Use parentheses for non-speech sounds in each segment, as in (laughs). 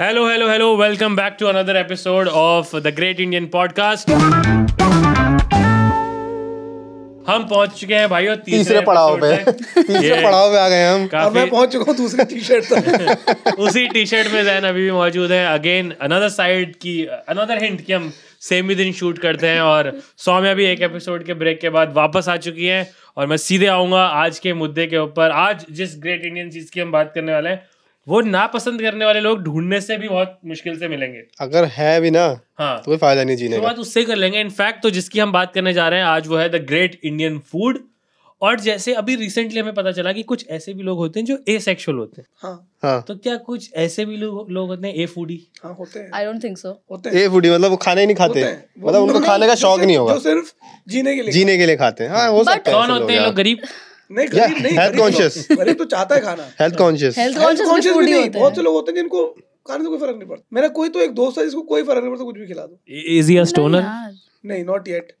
Hello hello hello welcome back to another episode of the great Indian podcast हम पहुंच चुके हैं भाइयों तीसरे, तीसरे पड़ाव पे तीसरे पड़ाव पे आ गए हम और मैं पहुंच चुका हूं दूसरी टी शर्ट उसी टी शर्ट में जैन अभी भी मौजूद है अगेन अनदर साइड की अनदर हिंट कि हम सेम ही दिन शूट करते हैं और सौम्या भी एक एपिसोड के ब्रेक के बाद वापस आ चुकी है और मैं सीधे आऊंगा आज के मुद्दे के ऊपर आज जिस ग्रेट इंडियन चीज की हम बात करने वाले हैं वो ना पसंद करने वाले लोग ढूंढने से भी बहुत मुश्किल से मिलेंगे अगर है भी ना हाँ तो कोई फायदा नहीं जीने तो बात उससे कर लेंगे इनफैक्ट तो जिसकी हम बात करने जा रहे हैं आज वो है द ग्रेट इंडियन फूड और जैसे अभी रिसेंटली हमें पता चला कि कुछ ऐसे भी लोग होते हैं जो ए सेक्शुअल होते हैं हाँ. हाँ. तो क्या कुछ ऐसे भी लोग लोग होते हैं ए फूडी हाँ, होते हैं आई डोंट थिंक सो होते हैं ए फूडी मतलब वो खाने ही नहीं खाते हैं। मतलब उनको खाने का शौक नहीं होगा सिर्फ जीने के लिए जीने के लिए खाते हैं हाँ, हो सकता है कौन होते हैं लोग गरीब नहीं गरीब नहीं हेल्थ कॉन्शियस गरीब तो चाहता है खाना हेल्थ कॉन्शियस हेल्थ कॉन्शियस भी नहीं बहुत से लोग होते हैं जिनको खाने से कोई फर्क नहीं पड़ता मेरा कोई तो एक दोस्त है जिसको कोई फर्क नहीं पड़ता कुछ भी खिला दो इज ही स्टोनर नहीं नॉट येट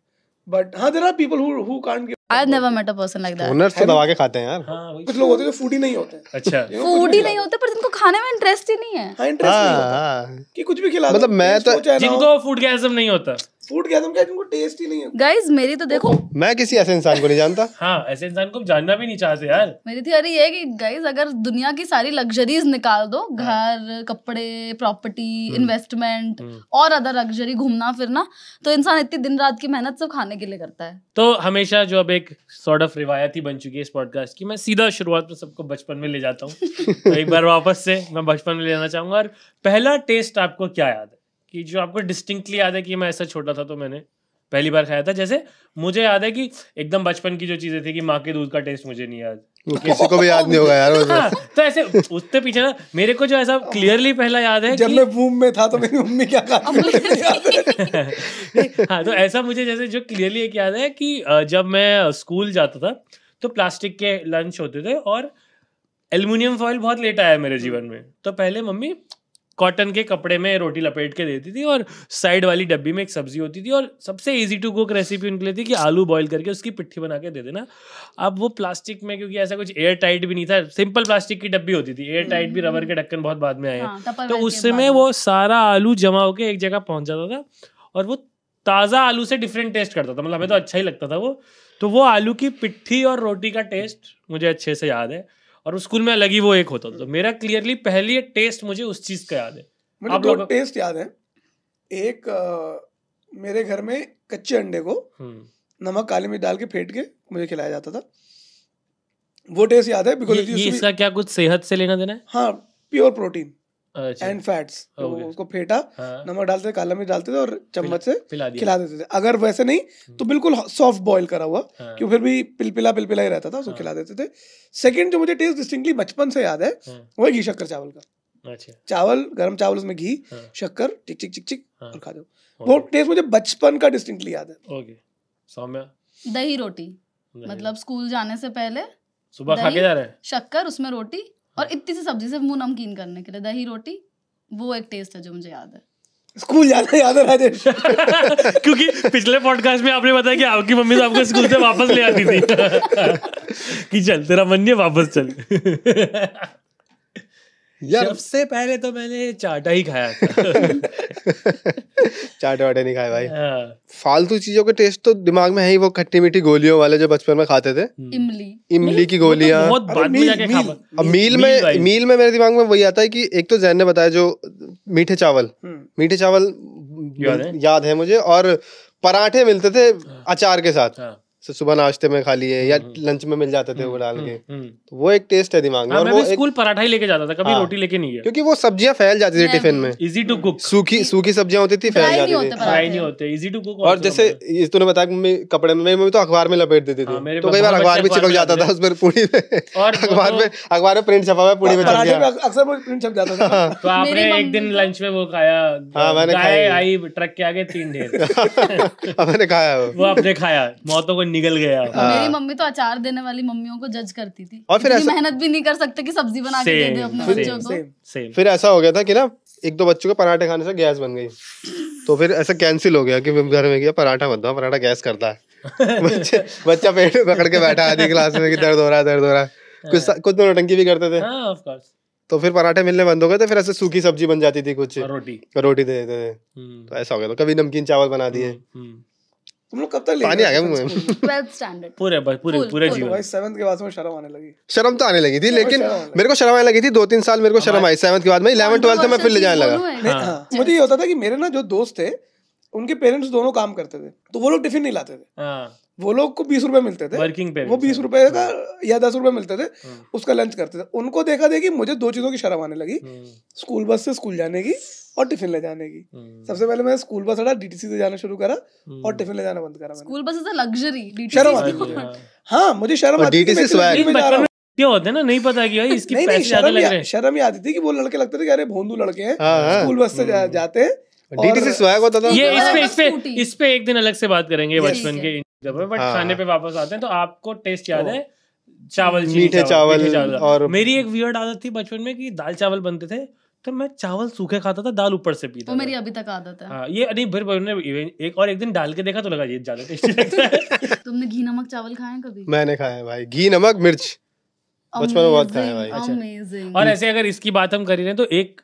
बट हाँ there are people who who can't I never met a person like that owners तो दवा के खाते हैं यार हां कुछ लोग होते हैं जो फूडी नहीं होते अच्छा फूडी नहीं होते पर जिनको खाने में इंटरेस्ट ही नहीं है हां इंटरेस्ट नहीं हाँ, होता हाँ। कि कुछ भी खिला मतलब मैं तो जिनको फूड गैसम नहीं होता फूड गैसम क्या जिनको टेस्ट ही नहीं है गाइस मेरी तो देखो मैं किसी ऐसे इंसान को नहीं जानता (laughs) हां ऐसे इंसान को जानना भी नहीं चाहते यार मेरी थ्योरी ये है कि गाइस अगर दुनिया की सारी लग्जरीज निकाल दो हाँ। घर कपड़े प्रॉपर्टी हम्म। हम्म। इन्वेस्टमेंट और अदर लग्जरी घूमना फिरना तो इंसान इतनी दिन रात की मेहनत सब खाने के लिए करता है तो हमेशा जो अब एक सॉर्ट ऑफ रिवायत ही बन चुकी है इस पॉडकास्ट की मैं सीधा शुरुआत में सबको बचपन में ले जाता हूँ तो एक बार वापस से मैं बचपन में ले जाना चाहूंगा और पहला टेस्ट आपको क्या याद है कि जो आपको डिस्टिंक्टली याद है कि मैं ऐसा छोटा था तो मैंने पहली बार खाया था जैसे मुझे याद है कि एकदम बचपन की जो चीजें थी कि माँ के दूध का टेस्ट मुझे नहीं याद किसी को भी याद नहीं होगा यार तो। हाँ, तो ऐसे उसके पीछे ना मेरे को जो ऐसा क्लियरली पहला याद है जब मैं बूम में था तो मेरी मम्मी क्या खाती थी हाँ तो ऐसा मुझे जैसे जो क्लियरली एक याद है कि जब मैं स्कूल जाता था तो प्लास्टिक के लंच होते थे और एल्यूमिनियम फॉइल बहुत लेट आया मेरे जीवन में तो पहले मम्मी कॉटन के कपड़े में रोटी लपेट के देती थी और साइड वाली डब्बी में एक सब्जी होती थी और सबसे इजी टू कुक रेसिपी उनके लिए थी कि आलू बॉईल करके उसकी पिट्ठी बना के दे देना अब वो प्लास्टिक में क्योंकि ऐसा कुछ एयर टाइट भी नहीं था सिंपल प्लास्टिक की डब्बी होती थी एयर टाइट भी हम्म। रबर के ढक्कन बहुत बाद में आए हाँ, तो उस समय वो सारा आलू जमा होकर एक जगह पहुंच जाता था और वो ताज़ा आलू से डिफरेंट टेस्ट करता था मतलब हमें तो हम्म। अच्छा ही लगता था वो तो वो आलू की पिट्ठी और रोटी का टेस्ट मुझे अच्छे से याद है और उस स्कूल में अलग ही वो एक होता था तो मेरा क्लियरली पहली टेस्ट मुझे उस चीज़ का याद है मुझे आप दो लोग... टेस्ट याद है एक आ, मेरे घर में कच्चे अंडे को हम्म। नमक काली मिर्च डाल के फेंट के मुझे खिलाया जाता था वो टेस्ट याद है बिकॉज इसका क्या कुछ सेहत से लेना देना है हाँ प्योर प्रोटीन एंड अच्छा। फैट्स तो उसको फेटा हाँ। नमक डालते थे काला मिर्च डालते थे और चम्मच से खिला देते थे अगर वैसे नहीं हम्म। तो बिल्कुल सॉफ्ट बॉईल करा हुआ हाँ। क्यों फिर भी पिलपिला पिलपिला ही रहता था उसको हाँ। खिला देते थे सेकंड जो मुझे टेस्ट डिस्टिंक्टली बचपन से याद है हाँ। वो घी शक्कर चावल का अच्छा। चावल गरम चावल उसमें घी हाँ। शक्कर चिक चिक चिक चिक और खा दो वो टेस्ट मुझे बचपन का डिस्टिंक्टली याद है ओके सौम्या दही रोटी मतलब स्कूल जाने से पहले सुबह खा के जा रहे हैं शक्कर उसमें रोटी और इतनी सी सब्जी सिर्फ मुंह नमकीन करने के लिए दही रोटी वो एक टेस्ट है जो मुझे याद है स्कूल जाना याद है राजेश (laughs) क्योंकि पिछले पॉडकास्ट में आपने बताया कि आपकी मम्मी तो आपको स्कूल से वापस ले आती थी (laughs) कि चल तेरा मन नहीं वापस चल (laughs) सबसे पहले तो मैंने चाटा ही खाया (laughs) चाटे वाटे नहीं खाए भाई हाँ। फालतू चीजों के टेस्ट तो दिमाग में है ही वो खट्टी मीठी गोलियों वाले जो बचपन में खाते थे हम्म। इमली इमली की मतलब गोलियां तो बहुत मील, मील, मील, मील में मील में मेरे दिमाग में वही आता है कि एक तो जैन ने बताया जो मीठे चावल हम्म। मीठे चावल याद है मुझे और पराठे मिलते थे हाँ। अचार के साथ हाँ। से सुबह नाश्ते में खा लिए या हम्म। लंच में मिल जाते थे वो हम्म, डाल के हम्म, तो वो एक टेस्ट है दिमाग में हाँ, और वो स्कूल पराठा ही लेके जाता था कभी हाँ। रोटी लेके नहीं गया क्योंकि वो सब्जियां फैल जाती थी टिफिन में इजी टू कुक सूखी सूखी सब्जियां होती थी फैल जाती थी फ्राई नहीं होते इजी टू कुक और जैसे तूने बताया मम्मी कपड़े में मम्मी तो अखबार में लपेट देती थी हाँ, तो कई बार अखबार भी चिपक जाता था उस पर पूरी (laughs) में अखबार में अखबार में प्रिंट छपा हुआ पूरी में छप अक्सर वो प्रिंट छप जाता था तो आपने एक दिन लंच तो- में वो खाया हां मैंने खाया आई ट्रक के आगे तीन ढेर (laughs) मैंने खाया वो आपने खाया मौतों को निकल गया मेरी हाँ। मम्मी तो अचार देने वाली मम्मियों को जज करती थी और फिर मेहनत भी नहीं कर सकते कि सब्जी बना के दे अपने बच्चों को फिर ऐसा हो गया था कि ना एक दो बच्चों को पराठे खाने से गैस बन गई तो फिर ऐसा कैंसिल हो गया कि घर में गया पराठा बनता पराठा गैस करता है (laughs) बच्चे बच्चा पेट पकड़ के बैठा आधी क्लास में कि दर्द हो रहा है दर्द हो रहा है हाँ। कुछ कुछ दोनों टंकी भी करते थे हाँ, तो फिर पराठे मिलने बंद हो गए थे तो फिर ऐसे सूखी सब्जी बन जाती थी कुछ रोटी रोटी दे देते थे हम्म। तो ऐसा हो गया तो कभी नमकीन चावल बना दिए हम्म, हम्म। तुम लोग कब तक पानी आ गया मुंह में (laughs) पूरे पूरे पूरे जीवन भाई 7th के बाद में शर्म आने लगी शर्म तो आने लगी थी लेकिन मेरे को शर्म आने लगी थी दो तीन साल मेरे को हाँ, शर्म आई सेवंथ के बाद में 11 12th में मैं फिर ले जाने लगा हाँ। हाँ। मुझे ये होता था कि मेरे ना जो दोस्त थे उनके पेरेंट्स दोनों काम करते थे तो वो लोग टिफिन नहीं लाते थे वो लोग को बीस रुपए मिलते थे वर्किंग वो बीस रुपए का या दस रुपए मिलते थे उसका लंच करते थे उनको देखा देखी मुझे दो चीजों की शर्म आने लगी स्कूल बस से स्कूल जाने की और टिफिन ले जाने की हम्म। सबसे पहले मैं स्कूल बस हटा डीटीसी से जाना शुरू करा हम्म। और टिफिन ले जाना बंद करा स्कूल बस लग्जरी शर्म आती हाँ मुझे शर्म आती है क्या होता है ना नहीं पता कि भाई (laughs) इसकी नहीं, पैसे ज्यादा लग रहे हैं शर्म ही आती थी कि वो लड़के लगते थे कि अरे भोंदू लड़के हैं हाँ, हाँ। स्कूल बस से जा, हम्म। जाते हैं डीटीसी स्वैग होता था ये इस पे इस पे इस पे एक दिन अलग से बात करेंगे बचपन के जब बट हाँ। खाने पे वापस आते हैं तो आपको टेस्ट याद तो है चावल मीठे चावल और मेरी एक वियर्ड आदत थी बचपन में कि दाल चावल बनते थे तो मैं चावल सूखे खाता था दाल ऊपर से पीता वो मेरी अभी तक आदत है हाँ, ये नहीं फिर उन्होंने एक और एक दिन डाल के देखा तो लगा ये ज्यादा टेस्टी (laughs) लगता है तुमने घी नमक चावल खाए कभी मैंने खाया है भाई घी नमक मिर्च बचपन में बहुत खाया भाई अच्छा और ऐसे अगर इसकी बात हम कर रहे हैं तो एक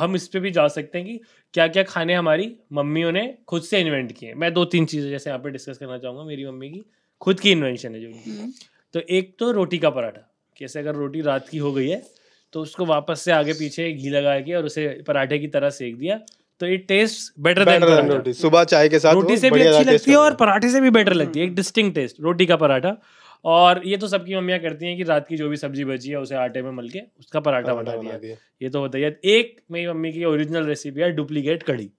हम इस पे भी जा सकते हैं कि क्या क्या खाने हमारी मम्मियों ने खुद से इन्वेंट किए मैं दो तीन चीज़ें जैसे यहाँ पे डिस्कस करना चाहूंगा मेरी मम्मी की खुद की इन्वेंशन है जो हम्म। तो एक तो रोटी का पराठा कैसे अगर रोटी रात की हो गई है तो उसको वापस से आगे पीछे घी लगा के और उसे पराठे की तरह सेक दिया तो it taste better than roti सुबह चाय के साथ रोटी से भी अच्छी लगती है और पराठे से भी बेटर लगती है एक डिस्टिंग टेस्ट रोटी का पराठा और ये तो सबकी मम्मियाँ करती हैं कि रात की जो भी सब्जी बची है उसे आटे में मल के उसका पराठा बना दिया ये तो होता है एक मेरी मम्मी की ओरिजिनल रेसिपी है डुप्लीकेट कड़ी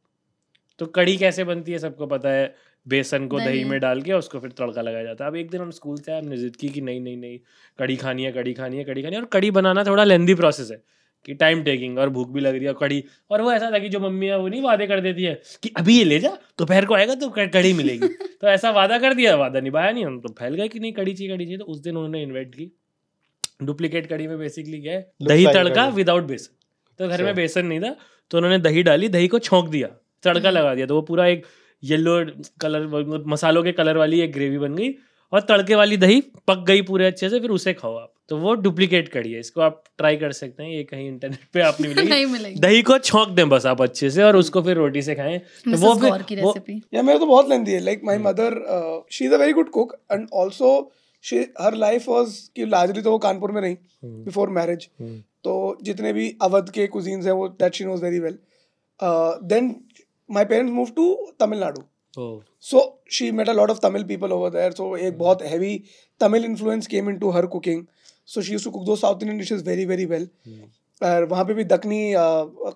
तो कड़ी कैसे बनती है सबको पता है बेसन को दही में डाल के उसको फिर तड़का लगाया जाता है अब एक दिन हम स्कूल से आए हमने जिद की कि नहीं नहीं नहीं कड़ी खानी है कड़ी खानी है कड़ी खानी है और कड़ी बनाना थोड़ा लेंदी प्रोसेस है कि टाइम टेकिंग और भूख भी लग रही है कड़ी और वो ऐसा था कि जो मम्मी है वो नहीं वादे कर देती है कि अभी ये ले जा दोपहर तो को आएगा तो कड़ी मिलेगी (laughs) तो ऐसा वादा कर दिया वादा निभाया नहीं हम तो फैल गए कि नहीं कड़ी चाहिए कड़ी चाहिए तो उस दिन उन्होंने इन्वाइट की डुप्लीकेट कड़ी में बेसिकली क्या है दही तड़का विदाउट बेसन तो घर में बेसन नहीं था तो उन्होंने दही डाली दही को छोंक दिया तड़का hmm. लगा दिया तो वो पूरा एक येलो कलर मसालों के कलर वाली एक ग्रेवी बन गई और तड़के वाली दही पक गई पूरे अच्छे से फिर उसे खाओ आप तो वो डुप्लीकेट करिए इसको आप ट्राई कर सकते हैं ये कहीं इंटरनेट पे आप (laughs) नहीं मिलेगी दही को छोंक दें बस आप अच्छे से और उसको फिर रोटी से खाएं तो वो फिर वो या मेरे तो बहुत लेंदी है like my mother she is a very good cook and also she her life was कि लार्जली तो वो कानपुर में रही बिफोर hmm. Marriage hmm. तो जितने भी अवध के कुजींस हैं वो that she knows very well then my parents move to Tamil Nadu so she met a lot of Tamil people over there so एक बहुत heavy Tamil influence came in to her cooking so she use to cook two south Indian dishes very very well वहाँ पे भी दखनी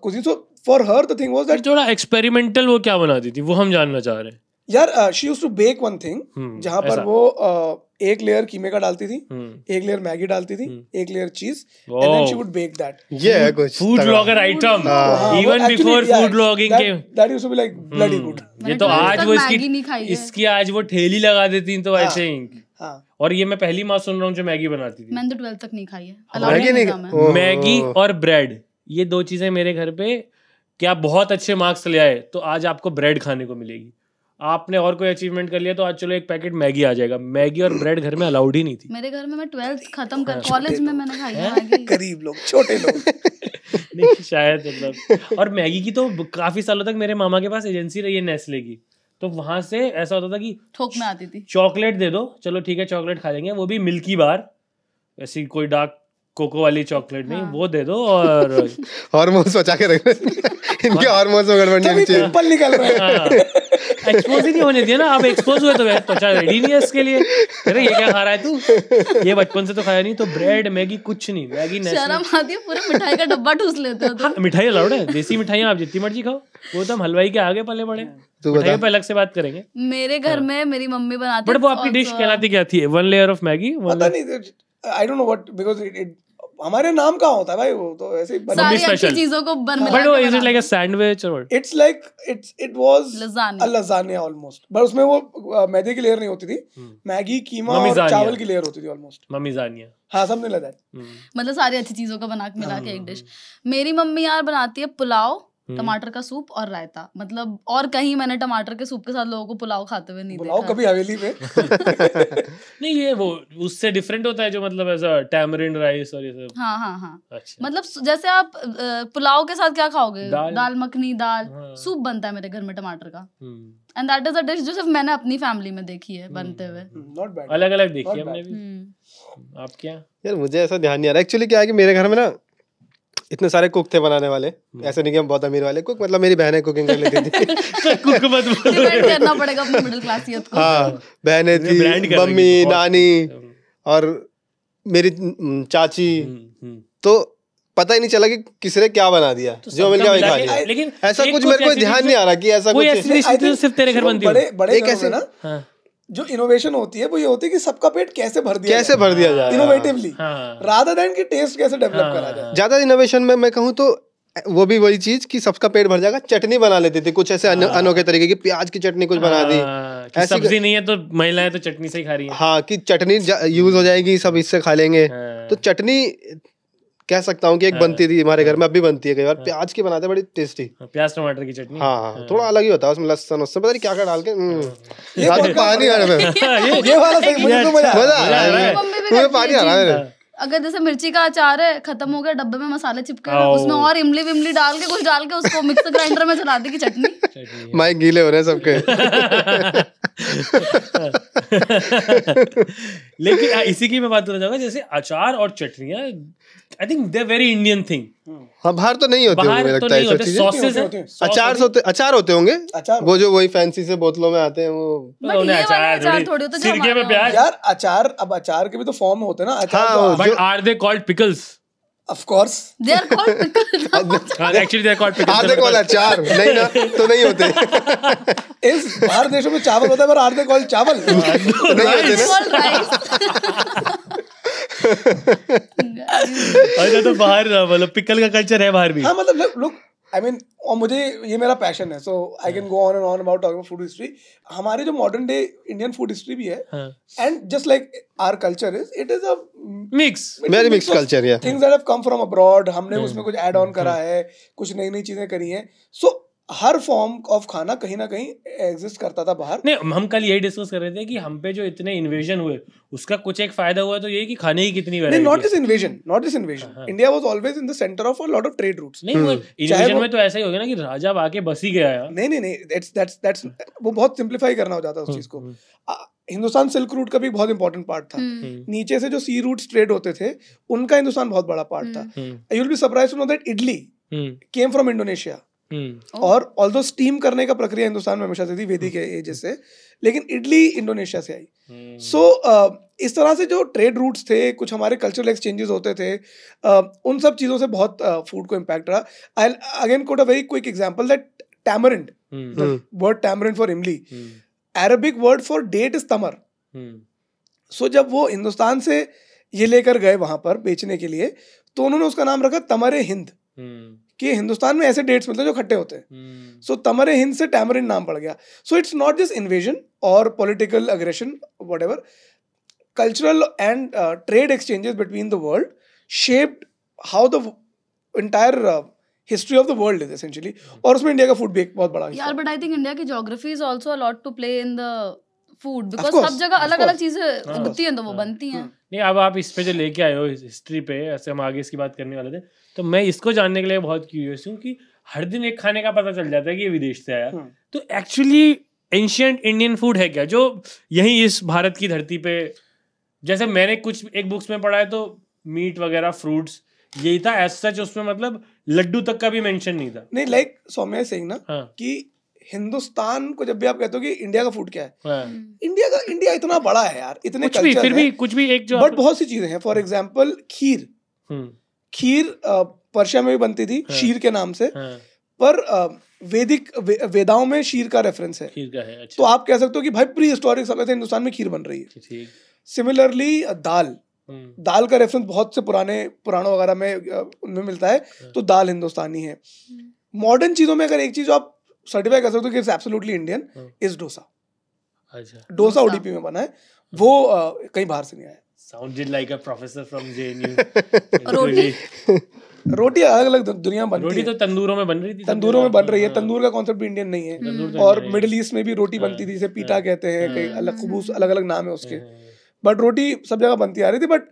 कुछ for her the was that थोड़ा experimental वो क्या बनाती थी वो हम जानना चाह रहे हैं यार she use to bake one thing जहां पर वो uh, एक लेयर कीमे का डालती थी hmm. एक लेयर मैगी डालती थी hmm. एक layer cheese and then she would bake that ये कुछ food blogger item even before food blogging के that used to be like bloody good ये तो आज वो इसकी इसकी आज वो ठेली लगा देती तो आई थिंक हाँ। हाँ। और ये मैं पहली माँ सुन रहा हूँ जो मैगी बनाती थी मैंने तो ट्वेल्थ तक नहीं खाई है हाँ। मैगी और ब्रेड ये दो चीजें मेरे घर पे क्या बहुत अच्छे मार्क्स ले आए तो आज आपको ब्रेड खाने को मिलेगी आपने और कोई अचीवमेंट कर लिया तो आज चलो एक पैकेट मैगी आ जाएगा मैगी और ब्रेड घर में अलाउड ही नहीं थी मेरे घर में मैं ट्वेल्थ खत्म कर कॉलेज हाँ, में मैंने खाई मैगी (laughs) गरीब लोग छोटे लोग (laughs) नहीं शायद मतलब और मैगी की तो काफी सालों तक मेरे मामा के पास एजेंसी रही है नेस्ले की तो वहां से ऐसा होता था कि थोक में आती थी चॉकलेट दे दो चलो ठीक है चॉकलेट खा लेंगे वो भी मिल्की बार ऐसी कोई डार्क कोको वाली चॉकलेट नहीं हाँ। वो दे दो और हार्मोन्स (laughs) बचा के रख इनके हार्मोन्स में गड़बड़ नहीं तो चाहिए पिंपल निकल रहे हैं हाँ। एक्सपोज ही नहीं होने दिया ना आप एक्सपोज हुए तो त्वचा तो अच्छा, रेडी नहीं है इसके लिए अरे ये क्या खा रहा है तू ये बचपन से तो खाया नहीं तो ब्रेड मैगी कुछ नहीं मैगी शर्म आती है पूरा मिठाई का डब्बा ठूस लेते हो हाँ, मिठाई अलाउड है देसी मिठाइयाँ आप जितनी मर्जी खाओ वो तो हम हलवाई के आगे पले पड़े तो अलग से बात करेंगे मेरे घर हाँ। में मेरी मम्मी बनाती है बट वो आपकी डिश कहलाती क्या थी one layer of Maggi I don't know what because it हमारे नाम का होता है भाई वो तो ऐसे ही स्पेशल चीजों को bun but is it like a sandwich और it's like it's it was a lasagna almost but उसमें वो मैदे की लेयर नहीं होती थी hmm। मैगी कीमा और चावल की लेयर होती थी ऑलमोस्ट मम्मीजानिया हाँ समझने लगा hmm। मतलब सारी अच्छी चीजों का बना के मिला के एक डिश hmm। मेरी मम्मी यार बनाती है पुलाव हम्म। टमाटर का सूप और रायता मतलब और कहीं मैंने टमाटर के सूप के साथ लोगों को पुलाव खाते हुए नहीं पुलाव कभी हवेली में (laughs) नहीं ये वो उससे डिफरेंट होता है जो मतलब ऐसा टैमरिंड राइस और ये सब हाँ हाँ हाँ अच्छा। मतलब जैसे आप पुलाव के साथ क्या खाओगे दाल, दाल मखनी दाल हाँ। सूप बनता है मेरे घर में टमाटर का and that is a dish जो सिर्फ मैंने अपनी फैमिली में देखी है हम्म, बनते हुए हम्म, अलग अलग देखी है आप क्या यार मुझे ऐसा ध्यान नहीं आ रहा एक्चुअली क्या है कि मेरे घर में ना इतने सारे कुक थे बनाने वाले हम्म। ऐसे नहीं कि हम बहुत अमीर वाले कुक मतलब मेरी बहनें कुकिंग कर लेती थी (laughs) कुक मत बोलो करना पड़ेगा अपनी मिडिल क्लासियत को हाँ बहनें थी मम्मी नानी हम्म। और मेरी हम्म, चाची तो पता ही नहीं चला कि किसने क्या बना दिया तो जो मिल गया खा लिया लेकिन ऐसा कुछ मेरे को ध्यान नहीं आ रहा कि ऐसा कुछ सिर्फ तेरे घर बनती है बड़े बड़े एक ऐसे ना हाँ। जो इनोवेशन होती है वो ये होती है कि सबका पेट कैसे भर दिया कैसे भर दिया जाए इनोवेटिवली राधा देन की टेस्ट कैसे डेवलप करा जाए ज्यादा इनोवेशन में मैं कहूँ तो वो भी वही चीज कि सबका पेट भर जाएगा चटनी बना लेते थे कुछ ऐसे हाँ। अनोखे तरीके की प्याज की चटनी कुछ बना दी हाँ, सब्जी नहीं है तो महिलाएं तो चटनी से ही खा रही है हाँ कि चटनी यूज हो जाएगी सब इससे खा लेंगे हाँ। तो चटनी कह सकता हूँ कि एक हाँ, बनती थी हमारे घर हाँ। में अभी बनती है कई बार हाँ, प्याज की बनाते बड़ी टेस्टी हाँ, प्याज टमाटर की चटनी हाँ, हाँ हाँ थोड़ा अलग ही होता है उसमें लसन उससे पता नहीं क्या क्या डाल के हम्म। पानी आ रहा है पानी आ रहा है अगर जैसे मिर्ची का अचार है खत्म हो गया डब्बे में मसाले चिपके उसमें और इमली विमली डाल के कुछ डाल के उसको मिक्सर ग्राइंडर में चला दी की चटनी (laughs) हाँ। माइक गीले हो रहे हैं सबके लेकिन हाँ, इसी की मैं बात करना चाहूंगा जैसे अचार और चटनियां I think they very Indian thing हाँ बाहर तो नहीं होते होंगे तो लगता है सब अचार होते अचार होते होंगे वो जो वही फैंसी से बोतलों में आते हैं वो अचार तो अचार अब अचार के भी तो फॉर्म होते हैं ना अचार आर दे कॉल्ड पिकल्स अचार? नहीं तो होते. (laughs) देशों में चावल होता है पर चावल? (laughs) (laughs) अच्छा तो बाहर मतलब पिकल का कल्चर है बाहर भी हाँ मतलब लुक आई मीन और मुझे ये मेरा पैशन है so I can go on and on about talking food history हमारे जो modern day Indian food history भी है and just like our culture is it is a mix very mix culture या things that have come from abroad हमने hmm. उसमें कुछ add on करा hmm. है कुछ नई नई चीजें करी हैं सो हर फॉर्म ऑफ खाना कहीं ना कहीं एग्जिस्ट करता था बाहर नहीं हम कल यही डिस्कस कर रहे थे कि हम पे जो इतने इन्वेजन हुए उसका कुछ एक फायदा हुआ तो ये कि खाने की कितनी नहीं not is invasion not is invasion India was always in the center of a lot of trade routes नहीं वो इन्वेजन hmm. में तो ऐसा ही हो गया ना कि राजा आके बस ही गया नहीं नहीं नहीं दैट्स दैट्स दैट्स वो बहुत सिंप्लीफाई करना हो जाता है उस hmm, चीज को hmm. हिंदुस्तान सिल्क रूट का भी बहुत इंपॉर्टेंट पार्ट था नीचे से जो सी रूट ट्रेड होते थे उनका हिंदुस्तान बहुत बड़ा पार्ट था you will be surprise to know that idli came from Indonesia hmm. और ऑल दो स्टीम करने का प्रक्रिया हिंदुस्तान में हमेशा से थी वेदी के एज हम्म। से लेकिन इडली इंडोनेशिया से आई सो हम्म। so, इस तरह से जो ट्रेड रूट्स थे कुछ हमारे कल्चरल एक्सचेंजेस होते थे उन सब चीज़ों से बहुत फूड को इम्पैक्ट रहा I again quote a very quick example that tamarind word tamarind for imli Arabic word for date is तमर सो जब वो हिंदुस्तान से ये लेकर गए वहां पर बेचने के लिए तो उन्होंने उसका नाम रखा तमर हिंद कि हिंदुस्तान में ऐसे डेट्स मिलते हैं जो खट्टे होते हैं सो हम्म। hmm. so, तमरे हिंद से टैमरिन नाम पड़ गया so it's not just invasion और political aggression whatever cultural and trade exchanges between the world shaped how the entire history of the world is essentially और उसमें इंडिया का फूड भी एक बहुत बड़ा यार बट आई थिंक इंडिया की geography is also a lot to play in the food because सब जगह अलग अलग चीजें उगती हाँ। हैं तो वो हाँ। बनती हैं नहीं अब आप इस पे जो लेके आए हो हिस्ट्री पे ऐसे हम आगे इसकी बात करने वाले थे तो मैं इसको जानने के लिए बहुत क्यूरियस हूँ कि हर दिन एक खाने का पता चल जाता है कि ये विदेश से आया हम्म। तो एक्चुअली एंशियंट इंडियन फूड है क्या जो यही इस भारत की धरती पे जैसे मैंने कुछ एक बुक्स में पढ़ा है तो मीट वगैरह फ्रूट्स यही था एज सच उसमें मतलब लड्डू तक का भी मेंशन नहीं था नहीं लाइक सौम्या सिंह ना हाँ. कि हिंदुस्तान को जब भी आप कहते हो कि इंडिया का फूड क्या है हाँ. इंडिया का इंडिया इतना बड़ा है यार इतने कुछ भी फिर भी कुछ भी एक जो बट बहुत सी चीजें हैं फॉर एग्जाम्पल खीर हम्म। खीर पर्शिया में भी बनती थी हाँ, शीर के नाम से हाँ, पर वेदिक वे, वेदाओं में शीर का रेफरेंस है खीर का है अच्छा। तो आप कह सकते हो कि भाई प्री हिस्टोरिक समय से हिंदुस्तान में खीर बन रही है सिमिलरली दाल हम्म। दाल का रेफरेंस बहुत से पुराने पुराणों वगैरह में उनमें मिलता है हाँ। तो दाल हिंदुस्तानी है मॉडर्न हम्म। चीजों में अगर एक चीज आप सर्टिफाई कर सकते हो कि it's absolutely Indian is dosa dosa Udupi में बना है हम्म। वो कहीं बाहर से नहीं आया sounded like a professor from JNU. (laughs) रोटी रोटी अलग अलग दुनिया बनती रोटी तो तंदूरों में बन रही थी तंदूरों में बन रही है हाँ। तंदूर का कॉन्सेप्ट भी इंडियन नहीं है तो और मिडिल ईस्ट में भी रोटी हाँ। बनती थी जिसे पीटा हाँ। कहते हैं कई अलग खबूस अलग अलग नाम है उसके बट रोटी सब जगह बनती आ रही थी बट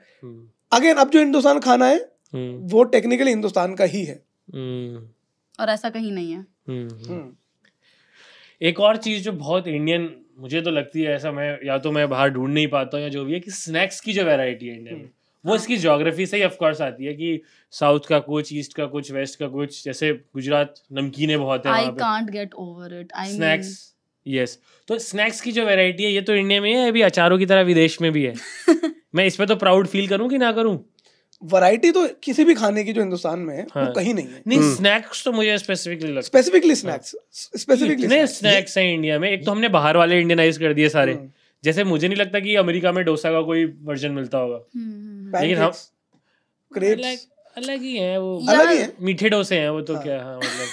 अगेन हम्म। अब जो हिंदुस्तान खाना है हम्म। वो टेक्निकली हिंदुस्तान का ही है हम्म। और ऐसा कहीं नहीं है एक और चीज़ जो बहुत इंडियन मुझे तो लगती है ऐसा मैं या तो मैं बाहर ढूंढ नहीं पाता हूँ या जो भी है कि स्नैक्स की जो वेराइटी है इंडिया में वो हाँ। इसकी जोग्राफी से ही ऑफकोर्स आती है कि साउथ का कुछ ईस्ट का कुछ वेस्ट का कुछ जैसे गुजरात नमकीने बहुत है I can't get over it snacks yes तो स्नैक्स की जो वेराइटी है ये तो इंडिया में है अभी अचारों की तरह विदेश में भी है (laughs) मैं इस पर तो प्राउड फील करूँ कि ना करूँ वैरायटी तो किसी भी खाने की जो हिंदुस्तान में है हाँ. वो कहीं नहीं है नहीं स्नैक्स हम्म। तो मुझे स्पेसिफिकली लगता स्पेसिफिकली स्नैक्स स्पेसिफिकली नहीं स्नैक्स हैं हाँ। इंडिया में एक तो हमने बाहर वाले इंडियनाइज कर दिए सारे हम्म। जैसे मुझे नहीं लगता कि अमेरिका में डोसा का कोई वर्जन मिलता होगा हम्म, लेकिन हम हाँ। क्रेप्स अलग ही है वो अलग ही मीठे डोसे हैं वो तो हाँ। क्या हाँ मतलब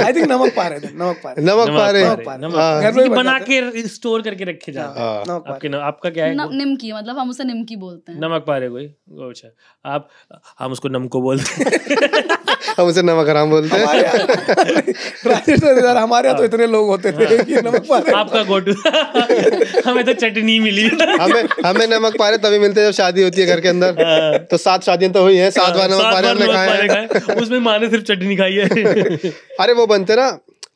आई थिंक नमक पा रहे थे नमक पा रहे नमक पा रहे घर में बना के स्टोर करके रखे जाते हैं हाँ। आपके आपका क्या है निमकी मतलब हम उसे निमकी बोलते हैं नमक पा रहे कोई अच्छा आप हम उसको नमको बोलते हैं (laughs) हम उसे नमक हराम बोलते हैं हमारे यहाँ तो, तो हाँ। इतने लोग होते थे हाँ। कि नमक पारे आपका गोटू (laughs) हमें तो चटनी मिली हमें हमें नमक पारे तभी मिलते हैं जब शादी होती है घर के अंदर तो सात शादियां तो हुई हैं सात बार नमक पारे हमने खाए उसमें माँ ने सिर्फ चटनी खाई है (laughs) अरे वो बनते ना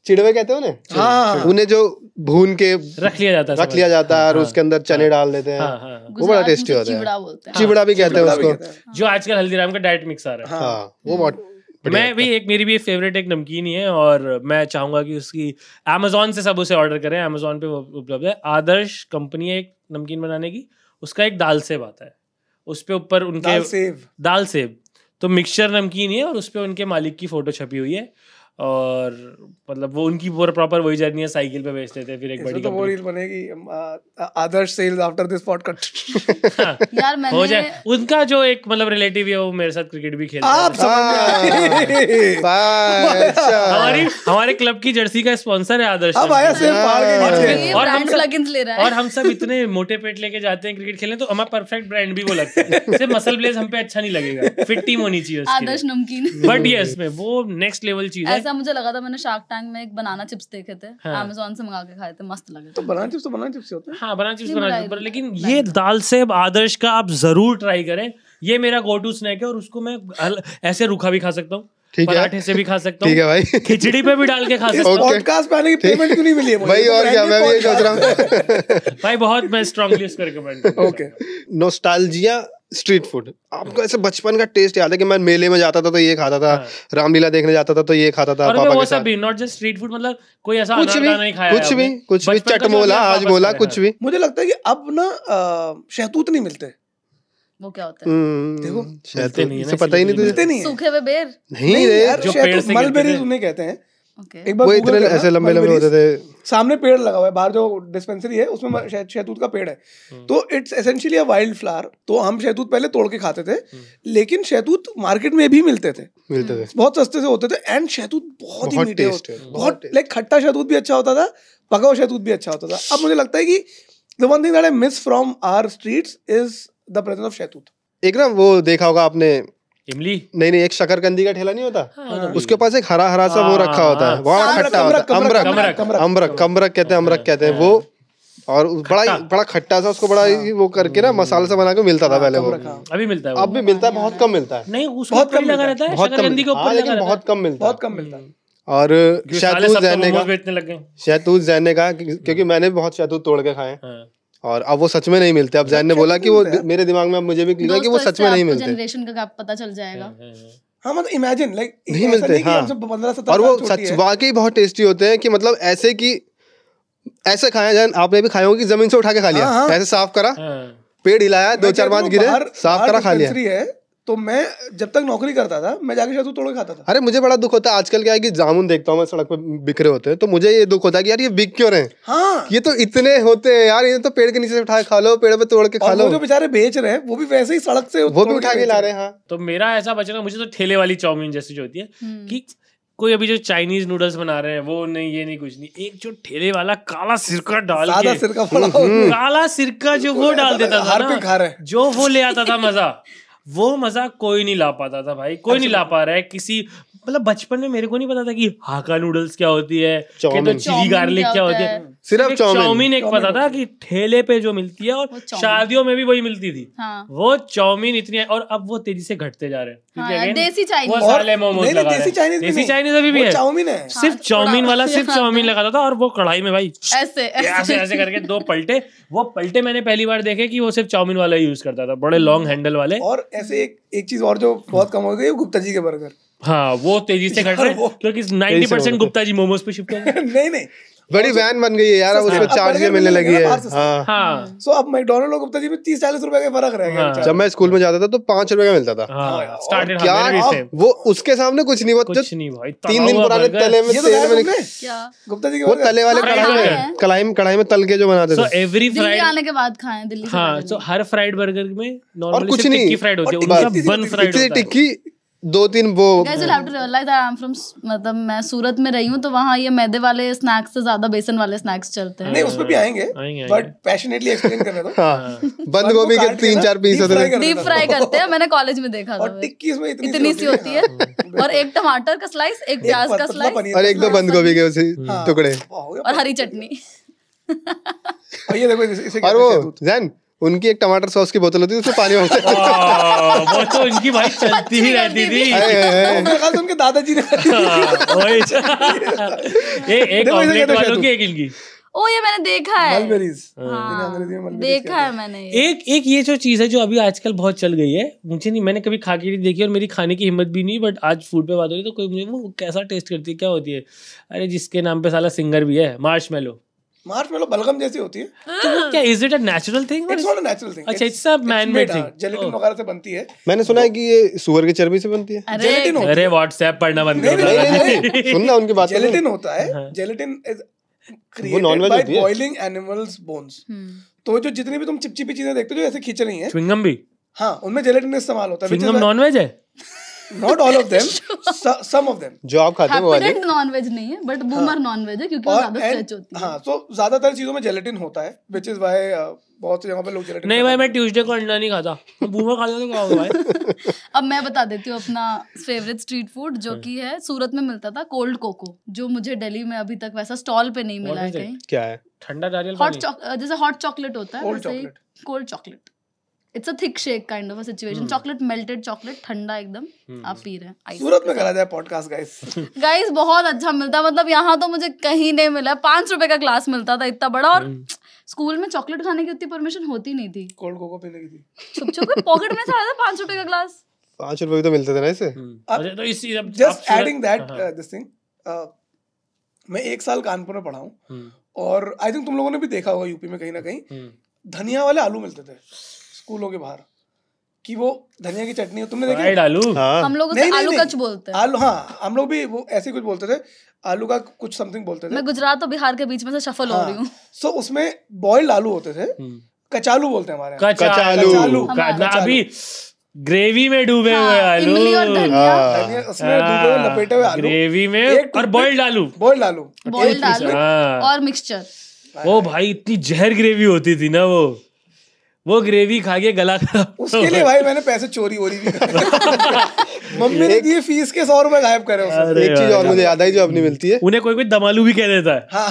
चिड़वे कहते हो ना हाँ, हाँ, हाँ। उन्हें जो भून के रख लिया जाता है रख लिया जाता है और उसके अंदर चने डाल देते हैं वो बड़ा टेस्टी तो होता है चिबड़ा भी कहते हैं उसको जो आजकल हल्दीराम का डाइट मिक्स आ रहा है वो बहुत मैं भी एक मेरी भी फेवरेट एक नमकीन ही है और मैं चाहूंगा कि उसकी अमेजोन से सब उसे ऑर्डर करें अमेजोन पे उपलब्ध है आदर्श कंपनी है एक नमकीन बनाने की उसका एक दाल सेब आता है उस पर ऊपर उनके दाल सेब दाल सेब तो मिक्सचर नमकीन ही है और उस पर उनके मालिक की फोटो छपी हुई है और मतलब वो उनकी पूरा प्रॉपर वही जर्नी है साइकिल पे बेचते थे फिर एक बड़ी तो वो रील बनेगी आदर्श सेल्स आफ्टर दिस पॉडकास्ट यार मैंने हो जाए उनका जो एक मतलब रिलेटिव है वो मेरे साथ क्रिकेट भी खेलता आप समझ गए हाँ। बाय (laughs) अच्छा। हमारी हमारे क्लब की जर्सी का स्पोंसर है आदर्श अब आया सिर्फ हाँ। पार के और हम लगिंस ले रहा है और हम सब इतने मोटे पेट लेके जाते हैं क्रिकेट खेलने तो हमारा परफेक्ट ब्रांड भी वो लगता है (laughs) सिर्फ मसल ब्लेज हम पे अच्छा नहीं लगेगा फिट टीम होनी चाहिए आदर्श नमकीन बट यस में वो नेक्स्ट लेवल चीज है ऐसा मुझे लगा था मैंने शार्क टैंक में एक बनाना चिप्स देखे थे अमेजोन हाँ। से मंगा के खाए थे मस्त लगे तो बनाना चिप्स तो बनाना चिप्स होते हैं हाँ बनाना चिप्स बनाना चिप्स लेकिन ये दाल से आदर्श का आप जरूर ट्राई करें ये मेरा गो टू स्नैक है और उसको मैं ऐसे रूखा भी खा सकता हूँ पराठे से भी खा सकता हूँ ठीक है भाई खिचड़ी पे भी डाल के खा (laughs) सकता हूँ पॉडकास्ट पाने की पेमेंट क्यों नहीं मिली है भाई तो और क्या मैं भी सोच रहा हूँ (laughs) भाई बहुत मैं स्ट्रांगली इसको recommend okay nostalgia street food आपको ऐसे बचपन का टेस्ट याद है कि मैं मेले में जाता था तो ये खाता था हाँ। रामलीला देखने जाता था तो ये खाता था पापा वो साथ भी नॉट जस्ट स्ट्रीट फूड मतलब कोई ऐसा कुछ भी नहीं खाया कुछ भी कुछ भी चटमोला आज बोला कुछ भी मुझे लगता है कि अब ना शहतूत नहीं मिलते वो क्या होता है हम्म, देखो नहीं पता ही नहीं तुझे नहीं सूखे हुए बेर नहीं जो पेड़ से मलबेरी उन्हें कहते हैं Okay. एक बार ऐसे लंबे लंबे होते थे सामने पेड़ लगा हुआ है बाहर जो डिस्पेंसरी है उसमें शायद शहतूत का पेड़ है हम्म। तो it's essentially a wildflower तो हम शहतूत पहले तोड़ के खाते थे हम्म। लेकिन शहतूत मार्केट में भी मिलते थे मिलते थे बहुत सस्ते से होते थे एंड शहतूत बहुत ही मीठे होते बहुत लाइक खट्टा शहतूत भी अच्छा होता था पका हुआ शहतूत भी अच्छा होता था अब मुझे लगता है कि the one thing that I miss from our streets is the presence of shahtoot एक ना वो देखा होगा आपने इमली नहीं नहीं एक शकरकंदी का ठेला नहीं होता हाँ, हाँ। उसके पास एक हरा हरा सा वो हाँ, रखा होता है बड़ा खट्टा होता है अमरक अमरक कमरक कहते हैं अमरक कहते हैं वो और बड़ा बड़ा खट्टा सा उसको बड़ा वो करके ना मसाला सा बना के मिलता था पहले वो अभी मिलता है अब भी मिलता है बहुत कम मिलता है नहीं उसको बहुत कम लगा रहता है बहुत कम लेकिन बहुत कम मिलता है बहुत कम मिलता है और शहतूत तो जहने का शहतूत जहने का क्योंकि मैंने बहुत शहतूत तोड़ के खाए हैं और अब वो सच में नहीं मिलते अब जैन ने बोला कि वो मेरे दिमाग में अब मुझे भी क्लियर कि वो सच में नहीं मिलते जनरेशन का पता चल जाएगा हम्म, हम्म, हम्म। हाँ मतलब इमेजिन लाइक नहीं मिलते हाँ और वो सच वाकई बहुत टेस्टी होते हैं कि मतलब ऐसे कि ऐसे खाया जाए आपने भी खाए होंगे जमीन से उठा के खा लिया ऐसे हाँ, हाँ। साफ करा हाँ। पेड़ हिलाया दो चार पाँच गिरे साफ करा खा लिया तो मैं जब तक नौकरी करता था मैं जाके शहतूत तोड़ खाता था अरे मुझे बड़ा दुख होता है आजकल क्या है कि जामुन देखता हूँ मैं सड़क पर बिखरे होते हैं तो मुझे ये दुख होता है कि यार ये बिक क्यों रहे हैं हाँ ये तो इतने होते हैं यार ये तो पेड़ के नीचे से उठा खा लो पेड़ पे तोड़ के खा लो जो बेचारे बेच रहे हैं वो भी वैसे ही सड़क से वो भी उठा के ला रहे हैं हाँ। तो मेरा ऐसा बचना मुझे तो ठेले वाली चाउमीन जैसी जो होती है हम्म। कि कोई अभी जो चाइनीज नूडल्स बना रहे हैं वो नहीं ये नहीं कुछ नहीं एक जो ठेले वाला काला सिरका डाल के सिरका हम्म। काला सिरका जो वो (laughs) डाल देता था ना जो वो ले आता था मजा (laughs) वो मजा कोई नहीं ला पाता था भाई कोई नहीं अच्छा। ला पा रहा है किसी मतलब बचपन में मेरे को नहीं पता था कि हाका नूडल्स क्या होती है तो चिली गार्लिक क्या होती है सिर्फ चाउमीन एक पता था कि ठेले पे जो मिलती है और शादियों में भी वही मिलती थी हाँ। वो चाउमीन इतनी और अब वो तेजी से घटते जा रहे हैं सिर्फ हाँ, चाउमीन वाला सिर्फ चाउमीन लगाता था तो और वो कढ़ाई में भाई (laughs) ऐसे ऐसे ऐसे करके दो पलटे वो पलटे मैंने पहली बार देखे कि वो सिर्फ चाउमीन वाला यूज करता था बड़े लॉन्ग हम्म। हैंडल वाले और ऐसे एक एक चीज और जो बहुत कम हो गई गुप्ता जी के बर्गर हाँ वो तेजी से घट रहे है क्योंकि नाइन्टी परसेंट गुप्ता जी मोमोज पे शिफ्ट (laughs) नहीं नहीं बड़ी वैन बन गई है यार उस पर चार्जें मिलने लगी है सो हाँ। हाँ। अब मैकडोनल्ड और गुप्ता जी में तीस चालीस रुपए का फर्क रह गया हाँ। जब मैं स्कूल में जाता था तो पांच रुपए का मिलता था क्या वो उसके सामने कुछ नहीं वो नहीं भाई तीन दिन पुराने तले में तेल तो में गुप्ता जी वो तले वाले कढ़ाई में कढ़ाई में तल के जो बनाते थे एवरी फ्राइड आने के बाद खाए दिल्ली हाँ हर फ्राइड बर्गर में और कुछ नहीं फ्राइड होती है टिक्की दो तीन वो मतलब मैं सूरत में रही हूँ तो वहाँ ये मैदे वाले स्नैक्स से ज्यादा बेसन वाले स्नैक्स चलते हैं नहीं उसमें भी आएंगे बट पैशनेटली एक्सप्लेन कर दो हाँ। बंद गोभी के तीन चार पीस डीप फ्राई करते हैं मैंने कॉलेज में देखा और टिक्की इसमें इतनी इतनी सी होती है हाँ। और एक टमाटर का स्लाइस एक प्याज का स्लाइस और एक दो बंद गोभी के उसी हाँ। टुकड़े और हरी चटनी और ये देखो इसे और वो जैन उनकी एक टमाटर सॉस की बोतल होती थी उसमें पानी होता (laughs) वो तो उनकी भाई (laughs) चलती ही रहती थी तो उनके दादाजी ने हाँ, तो। (laughs) ओ ये मैंने देखा है मलबेरीज हाँ, हाँ देखा है मैंने एक एक ये जो चीज है जो अभी आजकल बहुत चल गई है मुझे नहीं मैंने कभी खा के नहीं देखी और मेरी खाने की हिम्मत भी नहीं बट आज फूड पे बात हो रही तो कोई मुझे वो कैसा टेस्ट करती है क्या होती है अरे जिसके नाम पे साला सिंगर भी है मार्श मार्च में बलगम जैसी होती है हाँ। तो वो क्या is it a natural thing it's not a natural thing अच्छा it's a man made thing gelatin वगैरह से बनती है मैंने सुना है कि ये सुअर के चर्बी से बनती है जेलेटिन अरे व्हाट्सएप पढ़ना बंद कर (laughs) सुनना उनकी बात जेलेटिन होता है gelatin is created by boiling animals bones तो जो जितनी भी तुम चिपचिपी चीजें देखते हो जो ऐसे खींच रही है च्युइंगम भी हाँ उनमें जेलेटिन इस्तेमाल होता है च्युइंगम नॉनवेज है (laughs) not all of them some of them जो आप खाते हो वाले नॉन वेज नहीं है बट बूमर नॉन वेज है क्योंकि ज्यादा स्ट्रेच होती है हां सो ज्यादातर चीजों में जेलेटिन होता है व्हिच इज व्हाई बहुत से जगह पे लोग जेलेटिन नहीं भाई मैं ट्यूसडे को अंडा नहीं खाता बूमर खाता तो क्या होगा भाई (laughs) अब मैं बता देती हूँ अपना फेवरेट स्ट्रीट फूड जो हाँ। कि है सूरत में मिलता था कोल्ड कोको जो मुझे दिल्ली में अभी तक वैसा स्टॉल पे नहीं मिला है कहीं क्या है ठंडा नारियल हॉट जैसे हॉट चॉकलेट होता है cold chocolate it's a thick shake kind of a situation chocolate melted chocolate ठंडा एकदम आप पी रहे हैं सूरत में करा जाए पॉडकास्ट गाइस गाइस बहुत अच्छा मिलता मतलब यहाँ तो मुझे कहीं नहीं मिला पाँच रुपए का ग्लास मिलता था इतना बड़ा और स्कूल hmm. में चॉकलेट खाने की उतनी परमिशन होती नहीं थी कोल्ड कोको पीने की थी चुप चुप पॉकेट में था पाँच रुपए का ग्लास पाँच रुपए तो मिलते थे ना इसे hmm. तो इसी अब just adding that this thing मैं एक साल कानपुर में पढ़ा हूँ hmm. और आई थिंक तुम लोगों ने भी देखा होगा यूपी में कहीं ना कहीं धनिया वाले आलू मिलते थे स्कूलों के बाहर कि वो धनिया की चटनी हो तुमने देखा आलू हाँ। हम लोग उसे आलू कच बोलते हैं आलू हाँ हम लोग भी वो ऐसे कुछ बोलते थे आलू का कुछ समथिंग बोलते थे मैं गुजरात और बिहार के बीच में से सफल हाँ, हो रही हूँ सो उसमें बॉइल्ड आलू होते थे हम्म। कचालू बोलते हैं हमारे कचालू अभी ग्रेवी में डूबे हाँ, हुए आलू हाँ, उसमें हाँ, लपेटे हुए आलू ग्रेवी में और बॉइल्ड आलू बॉइल्ड आलू बॉइल्ड आलू और मिक्सचर ओ भाई इतनी जहर ग्रेवी होती थी ना वो वो ग्रेवी खा के गला उसके लिए भाई मैंने पैसे चोरी वोरी भी (laughs) मम्मी ने दिए फीस के सौ रुपए गायब करे एक चीज और मुझे याद आई जो अपनी मिलती है उन्हें कोई कोई दमालू भी कह देता है हाँ।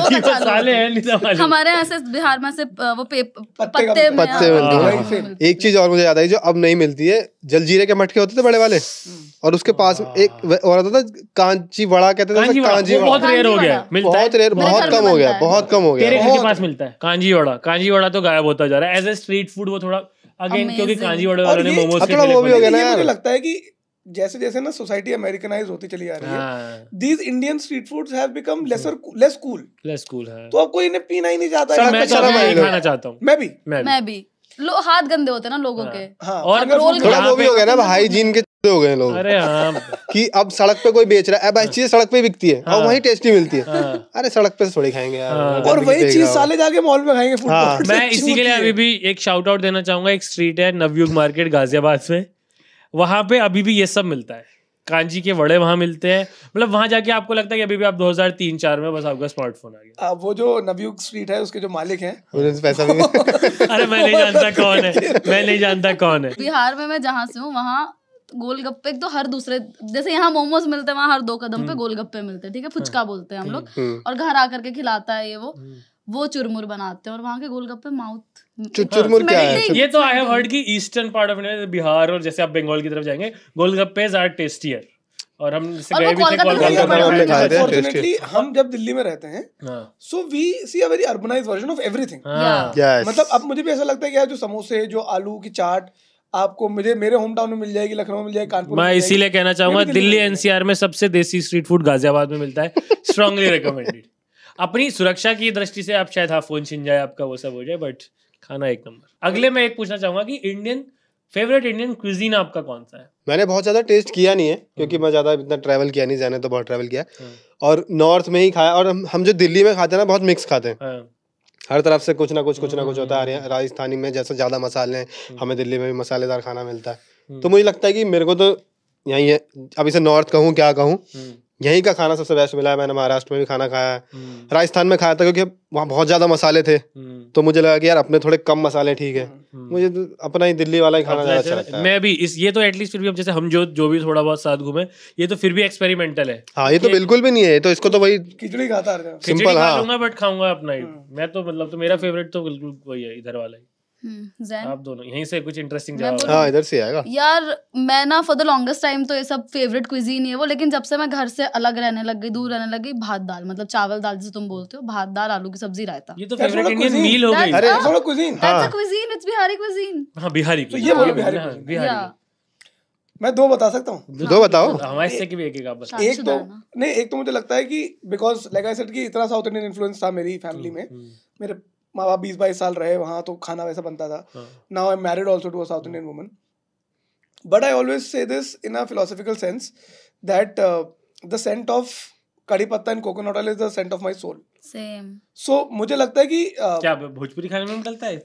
(laughs) हमारे यहाँ से बिहार में से वो पत्ते पत्ते मिलते हैं हाँ, एक चीज और मुझे याद आई जो अब नहीं मिलती है जलजीरे के मटके होते थे बड़े वाले हम्म। और उसके पास एक और होता था कांची वड़ा कहते थे कांजी बहुत रेयर हो गया मिलता बहुत रेयर बहुत कम हो गया बहुत कम हो गया तेरे पास मिलता है कांजी वड़ा कांजी वड़ा तो गायब होता जा रहा है एज स्ट्रीट फूड वो थोड़ा अगेन क्योंकि कांजी वाले वाले ने मोमोज के अच्छा लिए भी हो गया ना मुझे लगता है कि जैसे जैसे ना सोसाइटी अमेरिकनाइज होती चली आ रही है these Indian street foods have become lesser less cool less cool है तो अब कोई इन्हें पीना ही नहीं चाहता मैं अच्छा तो खाना चाहता हूं मैं भी मैं भी लो हाथ गंदे होते हैं ना लोगों हाँ। के हाँ, और थोड़ा वो भी हो गया ना हाइजीन के हो गए लोग अरे हाँ कि अब सड़क पे कोई बेच रहा है भाई हाँ। चीज सड़क पे बिकती है और वही टेस्टी मिलती है अरे सड़क पे तो थोड़ी खाएंगे और वही चीज साले जाके मॉल में खाएंगे मैं इसी के लिए अभी भी एक शाउट आउट देना चाहूंगा एक स्ट्रीट है नवयुग मार्केट गाजियाबाद में वहां पे अभी भी ये सब मिलता है कांजी के वड़े वहां मिलते हैं मतलब वहां जाके आपको लगता है कि अभी भी आप 2003 4 में बस आपका स्मार्टफोन आ गया वो जो नवयुग स्ट्रीट है उसके जो मालिक है पैसा (laughs) अरे मैं नहीं जानता कौन है मैं नहीं जानता कौन है बिहार में मैं जहाँ से हूँ वहाँ गोलगप्पे तो हर दूसरे जैसे यहाँ मोमोज मिलते हैं वहाँ हर दो कदम पे हम्म। गोलगप्पे मिलते हैं ठीक है हाँ। फुचका बोलते हैं हम लोग हम्म। और घर आकर के खिलाता है ये वो हम्म। वो चुरमुर बनाते हैं और वहाँ के गोलगप्पे माउथ चुरमुर क्या है ये तो आई हैव हर्ड की eastern part of India Bihar और जैसे आप बंगाल की तरफ जाएंगे गोलगप्पे आर टेस्टियर और हम अनफॉर्चुनेटली हम जब दिल्ली में रहते हैं so we see a very urbanize version of everything मतलब अब मुझे भी ऐसा लगता है कि जो समोसे जो आलू की चाट आपको मुझे मेरे होम टाउन में मिल जाएगी लखनऊ में मिल जाएगी कानपुर मैं इसीलिए कहना चाहूंगा दिल्ली एनसीआर में सबसे देसी स्ट्रीट फूड गाजियाबाद में मिलता है स्ट्रांगली (laughs) रिकमेंडेड अपनी सुरक्षा की दृष्टि से आप शायद हाँ फोन छिन जाए आपका वो सब हो जाए बट खाना एक नंबर अगले मैं एक पूछना चाहूंगा कि इंडियन फेवरेट इंडियन क्विजीन आपका कौन सा है मैंने बहुत ज़्यादा टेस्ट किया नहीं है क्योंकि हम्म। मैं ज़्यादा इतना ट्रैवल किया नहीं जाने तो बहुत ट्रैवल किया हम्म। और नॉर्थ में ही खाया और हम, जो दिल्ली में खाते हैं ना बहुत मिक्स खाते हैं हाँ। हर तरफ से कुछ ना कुछ कुछ ना कुछ होता है हम्म। राजस्थानी में जैसे ज़्यादा मसाले हैं हमें दिल्ली में भी मसालेदार खाना मिलता है तो मुझे लगता है कि मेरे को तो यही है अब इसे नॉर्थ कहूँ क्या कहूँ यहीं का खाना सबसे बेस्ट मिला है मैंने महाराष्ट्र में भी खाना खाया है हम्म। राजस्थान में खाया था क्योंकि वहाँ बहुत ज़्यादा मसाले थे हम्म। तो मुझे लगा कि यार अपने थोड़े कम मसाले ठीक है हम्म। मुझे तो अपना ही दिल्ली वाला ही खाना ज़्यादा अच्छा लगता है मैं भी इस ये तो एटलीस्ट फिर भी हम जैसे हम जो जो भी थोड़ा बहुत साथ घूमे ये तो फिर भी एक्सपेरिमेंटल है हाँ ये तो बिल्कुल भी नहीं है तो इसको तो वही खिचड़ी खाता सिंपल हाँ बट खाऊंगा अपना ही हाँ। मैं तो मतलब तो मेरा फेवरेट तो बिल्कुल वही है इधर वाला ही हम्म, आप दोनों यहीं से कुछ इंटरेस्टिंग हाँ, इधर से आएगा यार मैं ना फॉर द लॉन्गेस्ट टाइम तो ये सब फेवरेट क्विजीन है वो लेकिन जब से मैं घर से अलग रहने लग गई दूर रहने लग गई भात दाल मतलब चावल दाल जिसे तुम बोलते हो भात दाल आलू की सब्जी रायता ये तो फेवरेट इंडियन मील हो गई अरे थोड़ा cuisine cuisine it's Bihari cuisine हां बिहारी तो ये बोलो बिहारी हाँ, बिहारी मैं दो बता सकता हूँ दो बताओ हमारे से भी एक एक एक तो नहीं एक तो मुझे लगता है कि बिकॉज लाइक आई सेड कि इतना साउथ इंडियन इन्फ्लुएंस था मेरी फैमिली हम्म, में हम्म। मेरे माँ बाप बीस बाईस साल रहे वहाँ तो खाना वैसा बनता था now I married also to a south Indian woman but I always say this in a philosophical sense that the scent of kadi patta and coconut oil is the scent of my soul same so मुझे लगता है कि uh, क्या भोजपुरी खाने में निकलता है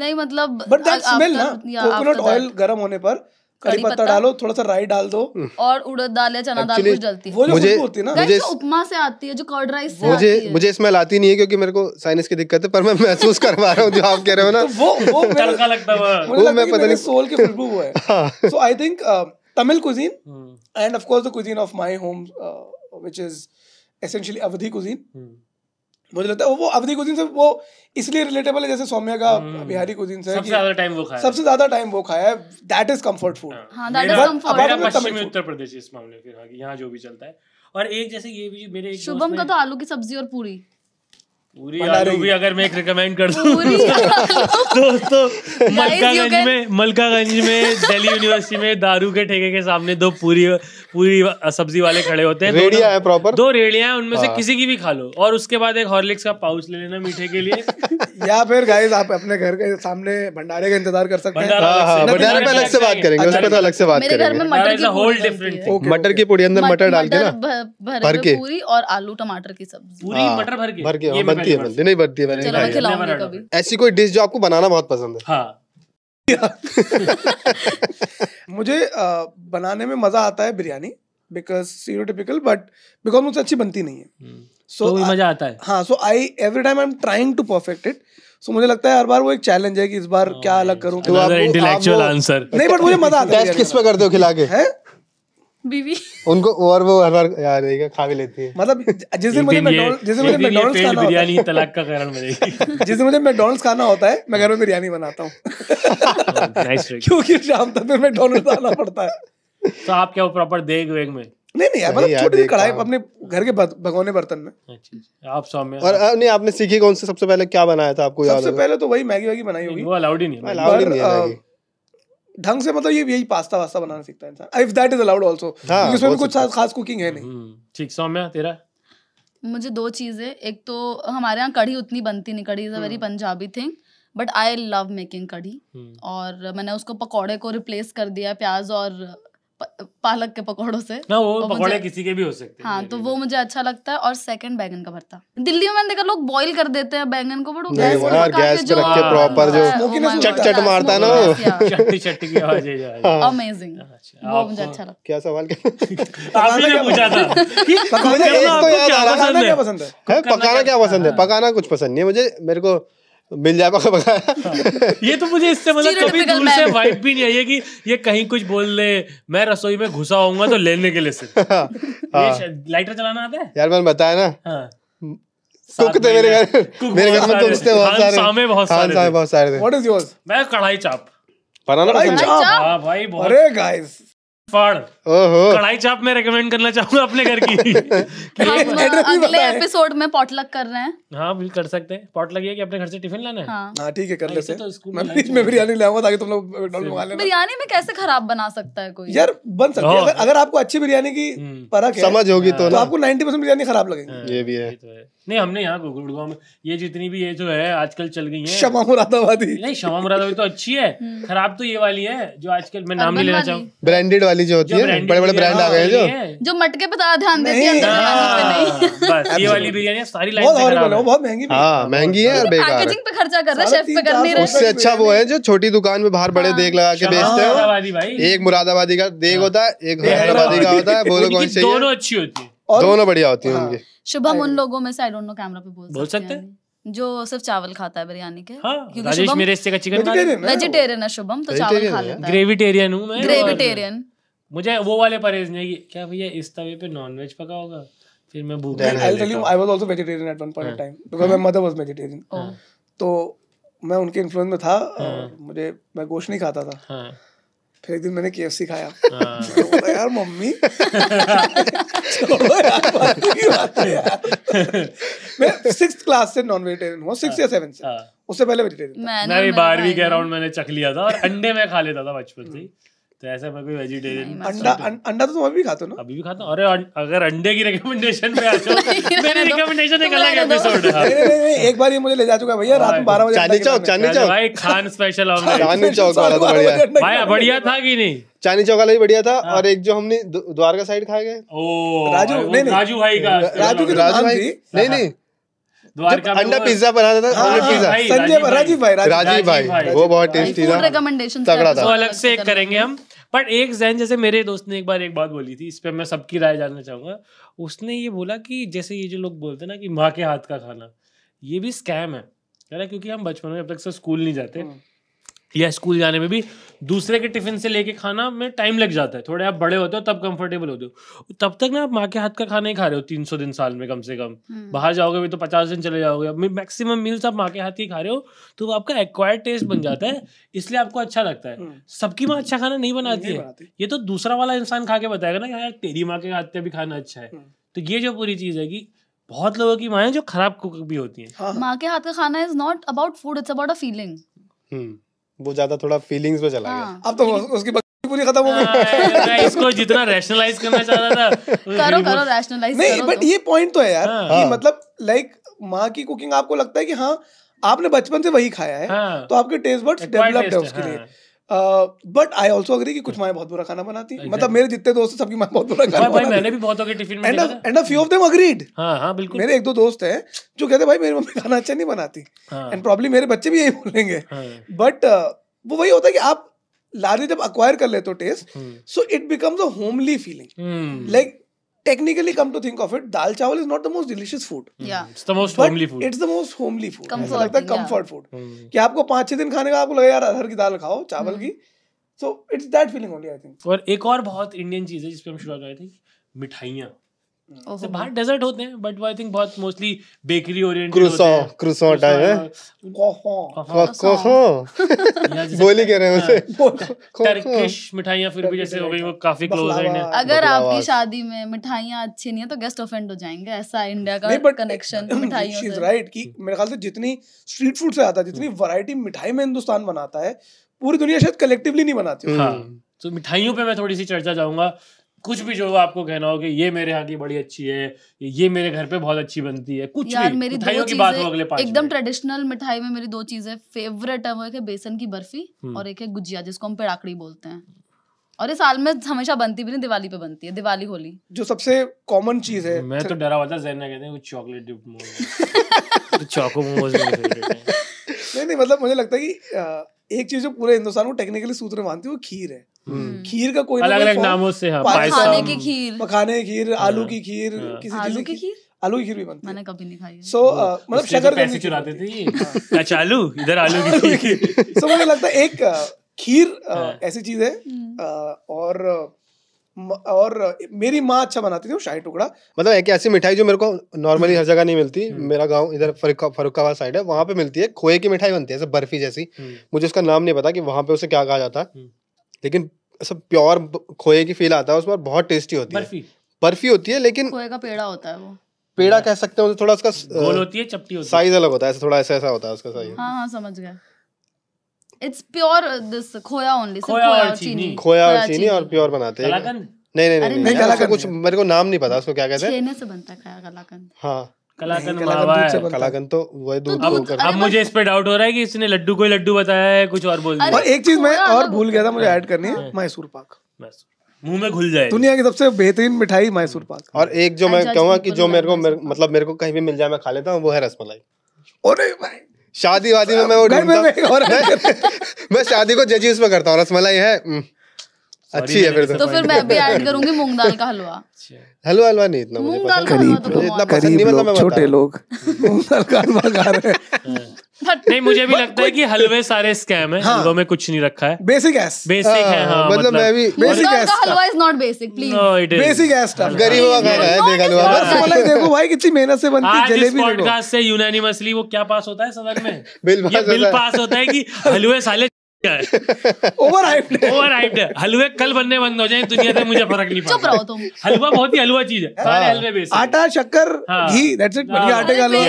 नहीं मतलब बट दैट स्मेल ना कोकोनट ऑयल गर्म होने पर कड़ी पत्ता डालो थोड़ा सा राई डाल दो हम्म। और उड़द दाल या चना दाल कुछ जलती है वो मुझे होती ना मुझे उपमा से आती है जो कर्ड राइस से मुझे आती है। मुझे स्मेल आती नहीं है क्योंकि मेरे को साइनस की दिक्कत है पर मैं महसूस कर पा रहा हूँ जो आप कह रहे हो ना (laughs) वो वो लगता है मैं पता नहीं सोल की खुशबू है so I think Tamil cuisine and of course the cuisine of my home which is essentially Awadhi cuisine मुझे लगता है वो अवधि कुजिन से वो इसलिए रिलेटेबल है जैसे सौम्या का हम्म। बिहारी कुजिन से सबसे ज्यादा टाइम वो खाया सबसे ज्यादा टाइम वो खाया है दैट इज कंफर्ट फूड पश्चिमी उत्तर प्रदेश इस मामले के यहां जो भी चलता है और एक जैसे ये भी मेरे एक शुभम का तो आलू की सब्जी और पूरी पूरी आलू भी अगर मैं एक रिकमेंड कर दूं तो-, तो तो मलकागंज में मलकागंज में दिल्ली यूनिवर्सिटी में दारू के ठेके के सामने दो पूरी पूरी सब्जी वाले खड़े होते हैं रेडिया है प्रॉपर दो रेडिया है उनमें से हाँ। किसी की भी खा लो और उसके बाद एक हॉर्लिक्स का पाउच ले लेना मीठे के लिए (laughs) या फिर गाइस आप अपने घर के सामने भंडारे का इंतजार कर सकते हैं हाँ, हाँ, भंडारे पे अलग से बात करेंगे उस पर तो अलग से बात करेंगे मटर की पूरी अंदर मटर डाल के ना भर के पूरी और आलू टमाटर की सब्जी पूरी मटर भर के भर के बढ़ती है बल्दी नहीं बढ़ती है ऐसी कोई डिश जो आपको बनाना बहुत पसंद है हाँ। (laughs) मुझे बनाने में मजा आता है biryani because stereotypical but because मुझसे अच्छी बनती नहीं है सो हम्म। तो मजा आता है हाँ so I every time I am trying to perfect it मुझे लगता है हर बार वो एक चैलेंज है कि इस बार oh, क्या अलग करूं तो आप आंसर नहीं बट मुझे मजा आता है टेस्ट किस पे करते हो खिला के हैं बीवी उनको और वो हर बार याद रहेगा खा भी लेती है मतलब जैसे मुझे जिस जैसे मुझे मैकडोनल्ड्स खाना बिरयानी तलाक का कारण बनेगी जैसे मुझे मैकडोनल्ड्स खाना होता है मैं घर में बिरयानी बनाता हूं नाइस हूँ oh, क्योंकि शाम तक मैं मैकडोनल्ड्स खाना पड़ता है तो आप क्या प्रॉपर देख वेग में नहीं नहीं मतलब छोटी सी कढ़ाई हाँ। अपने घर के भगोने बर्तन में अच्छा, अच्छा। आप सामने और नहीं आपने सीखी कौन से सबसे पहले क्या बनाया था आपको याद सबसे पहले तो वही मैगी वैगी बनाई होगी वो अलाउड ही नहीं अलाउड ही नहीं ढंग से मतलब ये यही पास्ता वास्ता बनाना सीखता है इंसान if that is allowed also क्योंकि उसमें कुछ खास कुकिंग है नहीं हम्म, ठीक सौम्या तेरा मुझे दो चीज़ें एक तो हमारे यहाँ कढ़ी उतनी बनती नहीं kadhi is a very hmm. Punjabi thing but I love making kadhi hmm. और मैंने उसको पकौड़े को रिप्लेस कर दिया प्याज और पालक के पकौड़ों से ना वो पकौड़े किसी के भी हो सकते हैं हाँ तो वो मुझे अच्छा लगता है और सेकंड बैंगन का भरता दिल्ली में देखा लोग बॉईल कर देते हैं बैंगन को बट गैस पर गैस पे रख के प्रॉपर जो oh चट चट मारता है ना चट्टी चट्टी की आवाज है अमेजिंग अच्छा, वो मुझे अच्छा लगा क्या सवाल आप ही ने पूछा था मुझे एक तो याद आ रहा है क्या पसंद है पकाना क्या पसंद है पकाना कुछ पसंद नहीं है मुझे मेरे को मिल जाए बका बका हाँ। ये तो मुझे इससे मतलब कभी दूर से वाइब भी नहीं आई है कि ये कहीं कुछ बोल ले मैं रसोई में घुसा होऊंगा तो लेने के लिए सिर्फ हाँ। लाइटर चलाना आता है यार मैंने बताया ना हाँ। मेरे घर मेरे घर में कुक तो थे बहुत सारे सामे बहुत सारे सामे बहुत सारे थे व्हाट इज योर्स मैं कढ़ाई चाप बनाना कढ़ाई चाप हां भाई बहुत अरे गाइस कढ़ाई चाप में रेकमेंड करना चाहूंगा अपने घर की (laughs) अगले एपिसोड में पॉटलक कर रहे हैं हाँ भी कर सकते हैं पॉटलक ये कि अपने घर से टिफिन लाना है हाँ।, हाँ ठीक है कर हाँ, लेते हैं तो मैं मैं बिरयानी आऊंगा ताकि तुम लोग मैकडॉनल्ड मंगा लेना बिरयानी में कैसे खराब बना सकता है कोई यार बन सकता है हाँ। अगर आपको अच्छी बिरयानी की हम्म। परख समझ होगी तो, तो आपको नाइनटी परसेंट बिरयानी खराब लगेगी ये भी है तो नहीं हमने यहाँ गुड़गांव में ये जितनी भी ये जो है आजकल चल गई है शमा मुरादाबादी नहीं शमा मुरादाबादी तो अच्छी है हम्म। खराब तो ये वाली है जो आजकल मैं नाम नहीं लेना चाहूँ ब्रांडेड वाली जो होती है बड़े बड़े ब्रांड आ गए जो जो मटके पे ध्यान देती है हाँ, ये वाली (laughs) बिरयानी सारी लाइन बहुत महंगी हाँ महंगी है और बेकार पे खर्चा कर रहा है शेफ पे कर नहीं रहा उससे अच्छा वो है जो छोटी दुकान में बाहर बड़े हाँ। देख लगा के बेचते हैं एक मुरादाबादी का देख हाँ। होता है एक हैदराबादी का होता है बोलो कौन सी दोनों अच्छी होती है और दोनों बढ़िया होती हैं हाँ। उनकी शुभम उन लोगों में से आई डोंट नो कैमरा पे बोल, बोल सकते हैं जो सिर्फ चावल खाता है बिरयानी के हाँ, राजेश मेरे हिस्से का चिकन वेजिटेरियन है शुभम तो चावल खा लेता है ग्रेविटेरियन हूँ मैं ग्रेविटेरियन मुझे वो वाले परहेज नहीं क्या भैया इस तवे पे नॉनवेज पका होगा फिर मैं भूख I tell you I was also vegetarian at one point of time because my mother was vegetarian तो मैं उनके इन्फ्लुएंस में था हाँ। मुझे मैं गोश्त नहीं खाता था हाँ। फिर एक दिन मैंने के एफ सी खाया (laughs) हाँ। यार मम्मी (laughs) (laughs) मैं क्लास से नॉन वेजिटेरियन सिक्स या सेवन हाँ। से हाँ। उससे पहले वेजिटेरियन मैं भी बारहवीं के अराउंड मैंने चख लिया था और अंडे मैं खा लेता था बचपन से हम्म। तो ऐसा मैं कोई वेजिटेरियन अंडा अंडा तो तुम अभी खाते हो ना अभी भी खाता हूँ अरे अगर अंडे की रिकमेंडेशन पे आ (laughs) जाओ मेरी रिकमेंडेशन तो एक अलग एपिसोड तो है एक बार ये मुझे ले जा चुका भैया रात में 12 बजे चांदनी चौक चांदनी चौक भाई खान स्पेशल ऑमलेट (laughs) चांदनी चौक वाला तो बढ़िया भाई बढ़िया था कि नहीं चांदी चौक वाला भी बढ़िया था हाँ। और एक जो हमने द्वारका साइड खाए गए राजू नहीं राजू भाई का राजू राजू तो भाई नहीं नहीं द्वारका अंडा पिज्जा बना देता था संजय हाँ, हाँ, राजीव भाई राजीव भाई वो बहुत टेस्टी था रिकमेंडेशन तगड़ा था अलग से एक करेंगे हम बट एक जैन जैसे मेरे दोस्त ने एक बार एक बात बोली थी इस पर मैं सबकी राय जानना चाहूंगा उसने ये बोला कि जैसे ये जो लोग बोलते हैं ना कि माँ के हाथ का खाना ये भी स्कैम है क्योंकि हम बचपन में जब तक से स्कूल नहीं जाते हम्म। या स्कूल जाने में भी दूसरे के टिफिन से लेके खाना में टाइम लग जाता है थोड़े आप बड़े होते हो तब कंफर्टेबल होते हो तब तक ना आप माँ के हाथ का खाना ही खा रहे हो तीन सौ दिन साल में कम से कम हम्म। बाहर जाओगे भी तो पचास दिन चले जाओगे मैक्सिमम मील्स आप माँ के हाथ ही खा रहे हो तो आपका एक्वायर्ड टेस्ट बन जाता है इसलिए आपको अच्छा लगता है हम्म। सबकी माँ अच्छा खाना नहीं बनाती है ये तो दूसरा वाला इंसान खा के बताएगा ना यार तेरी माँ के हाथ का भी खाना अच्छा है हम्म। तो ये जो पूरी चीज़ है कि बहुत लोगों की माँ जो खराब कुक भी होती है हाँ। माँ के हाथ का खाना is not about food it's about a feeling वो ज्यादा थोड़ा फीलिंग्स में चला गया हाँ। अब तो उसकी पूरी खत्म हो गई हाँ, इसको जितना रैशनलाइज करना चाह रहा था करो करो रैशनलाइज नहीं बट ये पॉइंट तो है यार हाँ। कि मतलब लाइक माँ की कुकिंग आपको लगता है कि हाँ आपने बचपन से वही खाया है तो आपके टेस्ट बर्ड्स डेवलप्ड है उसके लिए बट आई ऑल्सो अग्री कि कुछ माएँ बहुत बुरा खाना बनाती मतलब exactly. मतलब मेरे जितने दोस्त सबकी माँ बहुत बुरा खाना भाई मैंने भी बहुतों के टिफिन में and few of them agreed हाँ हाँ बिल्कुल मेरे एक दो दोस्त हैं जो कहते भाई मेरी मम्मी खाना अच्छा नहीं बनाती एंड हाँ। प्रॉब्लम मेरे बच्चे भी यही बोलेंगे बट हाँ। वो वही होता है कि आप लादे जब अक्वायर कर लेते हो taste so it becomes a homely feeling like technically come to think of it, dal chawal is not the most delicious food. Yeah. It's the most homely food. It's the most homely food. ऐसा लगता है comfort food. कि आपको पांच छह दिन खाने का आपको लगे यार अरहर की दाल खाओ चावल की. So it's that feeling only I think. और एक और बहुत इंडियन चीज है जिसपे हम शुरुआत कर रहे थे मिठाइयाँ बाहर mm. डेजर्ट होते हैं बट आई थिंक बहुत mostly bakery oriented croissant croissant type है (laughs) बोली कह रहे हैं उसे टर्किश (laughs) मिठाइयां फिर भी जैसे हो गई वो काफी क्लोज है अगर आपकी शादी में मिठाइयां अच्छी नहीं है तो गेस्ट ऑफेंड हो जाएंगे ऐसा इंडिया का कनेक्शन मिठाइयों से राइट कि मेरे ख्याल से जितनी स्ट्रीट फूड से आता है जितनी वैरायटी मिठाई में हिंदुस्तान बनाता है पूरी दुनिया शायद कलेक्टिवली नहीं बनाती हाँ। तो मिठाइयों पे मैं थोड़ी सी चर्चा जाऊंगा कुछ भी जो आपको कहना हो कि ये मेरे यहाँ की बड़ी अच्छी है ये मेरे घर पे बहुत अच्छी बनती है कुछ यार भी मेरी दो की बात हो अगले एकदम ट्रेडिशनल मिठाई में मेरी दो चीजें फेवरेट है वो एक है बेसन की बर्फी हम्म। और एक है गुजिया जिसको हम पेड़ाकड़ी बोलते हैं और ये साल में हमेशा बनती भी नहीं दिवाली पे बनती है दिवाली होली जो सबसे कॉमन चीज है मैं तो डरा हुआ था जैन कहते हैं चॉकलेट डिप चॉको मोमोज (laughs) तो नहीं नहीं मतलब मुझे लगता है कि एक चीज जो पूरे हिंदुस्तान को टेक्निकली सूत्र मानती है वो खीर है हम्म। खीर का कोई अलग अलग नामों से हाँ, पकाने की खीर पकाने की खीर आलू हाँ। की खीर हाँ। किसी चीज की खीर आलू की खीर भी बनती मैंने कभी नहीं खाई सो मतलब तो शकर कैसे चुराते थे (laughs) चालू अच्छा, इधर आलू की खीर सो मुझे लगता है एक खीर ऐसी चीज है हम्म। और और मेरी माँ अच्छा बनाती थी वो शाही टुकड़ा मतलब एक ऐसी मिठाई जो मेरे को नॉर्मली हर जगह नहीं मिलती हम्म। मेरा गांव इधर फरुखाबाद साइड है वहां पे मिलती है खोए की मिठाई बनती है ऐसे बर्फी जैसी हम्म। मुझे उसका नाम नहीं पता कि वहां पे उसे क्या कहा जाता है हम्म। लेकिन सब प्योर खोए की फील आता है उसमें बहुत टेस्टी होती है बर्फी होती है लेकिन खोए का पेड़ा होता है वो पेड़ा कह सकते हैं थोड़ा उसका गोल होती है चपटी होती है साइज अलग होता है ऐसा थोड़ा ऐसा ऐसा होता है उसका साइज हाँ हाँ समझ गया it's pure this khoya only सिर्फ खोया और चीनी खोया और चीनी और प्योर बनाते हैं नहीं नहीं नहीं नहीं कलाकंद कुछ मेरे को नाम नहीं पता उसको क्या कहते हैं छेने से बनता है कलाकंद हाँ कलाकंद तो वही तो दूध अब, अब मुझे इस पे डाउट हो रहा है कि इसने लड्डू कोई लड्डू बताया है कुछ और बोल दिया और एक चीज मैं और भूल गया था मुझे ऐड हाँ। करनी है हाँ। मैसूर पाक मुंह में घुल जाए दुनिया की सबसे बेहतरीन मिठाई मैसूर पाक और एक जो मैं अच्छा, कहूँगा कि जो मेरे को मतलब मेरे को कहीं भी मिल जाए मैं खा लेता हूँ वो है रसमलाई और भाई शादी वादी में मैं वो ढूंढता मैं, मैं शादी को जजी उसमें करता हूँ रसमलाई है हम्म। अच्छी है फिर तो।, तो, तो फिर मैं भी ऐड करूंगी मूंग दाल का हलवा अच्छा। हलवा हलवा नहीं इतना मुझे तो पसंद नहीं मतलब छोटे लोग (laughs) मूंग दाल का हलवा खा रहे हैं हाँ। नहीं मुझे भी लगता है कि हलवे सारे स्कैम है हाँ, हलवे में कुछ नहीं रखा है बेसिक एस बेसिक है हाँ, मतलब, मतलब मैं भी basic ass halwa is not basic please no it is basic ass stuff गरीबों का खाना है देख हलवा बस बोला देखो भाई कितनी मेहनत से बनती है जलेबी पॉडकास्ट से यूनानिमसली वो क्या पास होता है सदन में (laughs) बिल पास होता है कि हलवे साले हलवे कल बनने बंद हो जाए दुनिया से मुझे फर्क नहीं पड़ता चुप रहो तुम हलवा बहुत ही हलवा चीज है हाँ। आटा शक्कर हाँ। घी दैट्स इट बढ़िया हाँ। आटे का हलवा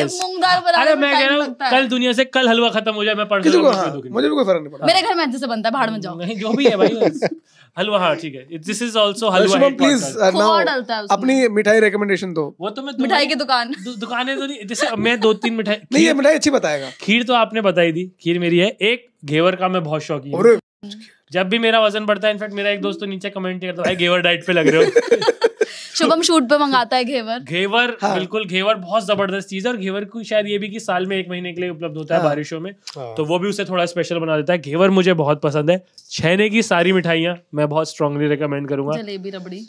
अरे मैं कह रहा हूं कल दुनिया से कल हलवा खत्म हो जाए मैं पढ़ लूंगा मुझे भी कोई फर्क नहीं पड़ता मेरे घर में अच्छे से बनता है भाड़ में जाओ जो भी है भाई हलवा हाँ ठीक है this is also halwa please uh, अपनी मिठाई रिकमेंडेशन दो वो तो मैं मिठाई की दुकान दुकानें तो नहीं जैसे मैं दो तीन मिठाई नहीं ये मिठाई अच्छी बताएगा खीर तो आपने बताई दी खीर मेरी है एक घेवर का मैं बहुत शौकी हूँ जब भी मेरा वजन बढ़ता है इनफैक्ट मेरा एक दोस्त तो नीचे कमेंट करता भाई घेवर डाइट पे लग रहे हो (laughs) शुभम शूट पे मंगाता है घेवर घेवर हाँ। बिल्कुल घेवर बहुत जबरदस्त चीज है और घेवर को शायद ये भी कि साल में एक महीने के लिए उपलब्ध होता हाँ। है बारिशों में हाँ। तो वो भी उसे थोड़ा स्पेशल बना देता है घेवर मुझे बहुत पसंद है छहने की सारी मिठाइयाँ मैं बहुत स्ट्रांगली रिकमेंड करूंगा जलेबी रबड़ी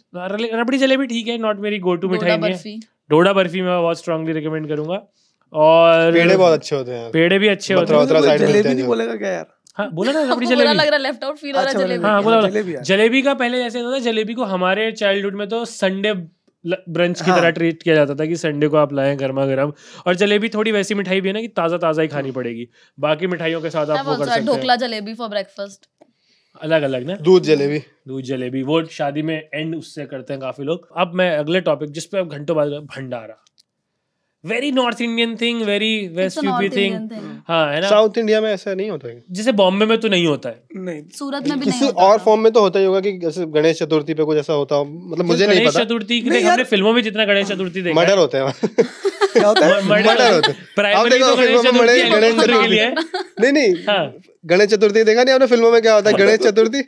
रबड़ी जलेबी ठीक है नॉट मेरी गो टू मिठाई डोडा बर्फी मैं बहुत स्ट्रांगली रिकमेंड करूंगा और पेड़े बहुत अच्छे होते हैं पेड़े भी अच्छे होते हैं जलेबी नहीं बोलेगा क्या यार हाँ बोला ना रबड़ी (laughs) जलेबी लग रहा लेफ्ट आउट फील हो रहा अच्छा, जलेबी हाँ बोला जलेबी जलेबी का पहले जैसे होता था जलेबी को हमारे चाइल्डहुड में तो संडे ब्रंच की तरह ट्रीट हाँ। किया जाता था कि संडे को आप लाए गर्मा गर्म और जलेबी थोड़ी वैसी मिठाई भी है ना कि ताज़ा ताज़ा ही खानी पड़ेगी बाकी मिठाइयों के साथ आप वो कर सकते हैं ढोकला जलेबी फॉर ब्रेकफास्ट अलग अलग ना दूध जलेबी दूध जलेबी वो शादी में एंड उससे करते हैं काफी लोग अब मैं अगले टॉपिक जिसपे आप घंटों बाद bhandara very north Indian thing very west UP thing हाँ है ना साउथ इंडिया में ऐसा नहीं होता है जैसे बॉम्बे में तो नहीं होता है नहीं सूरत में भी नहीं और फॉर्म में तो होता ही होगा कि जैसे गणेश चतुर्थी पे कुछ ऐसा होता हो मतलब मुझे नहीं पता चतुर्थी के हमने फिल्मों में जितना गणेश चतुर्थी देखा मर्डर होते हैं (laughs) तो (laughs) नहीं नहीं हाँ। गणेश चतुर्थी देखा नहीं आपने फिल्मों में क्या होता है हाँ। गणेश चतुर्थी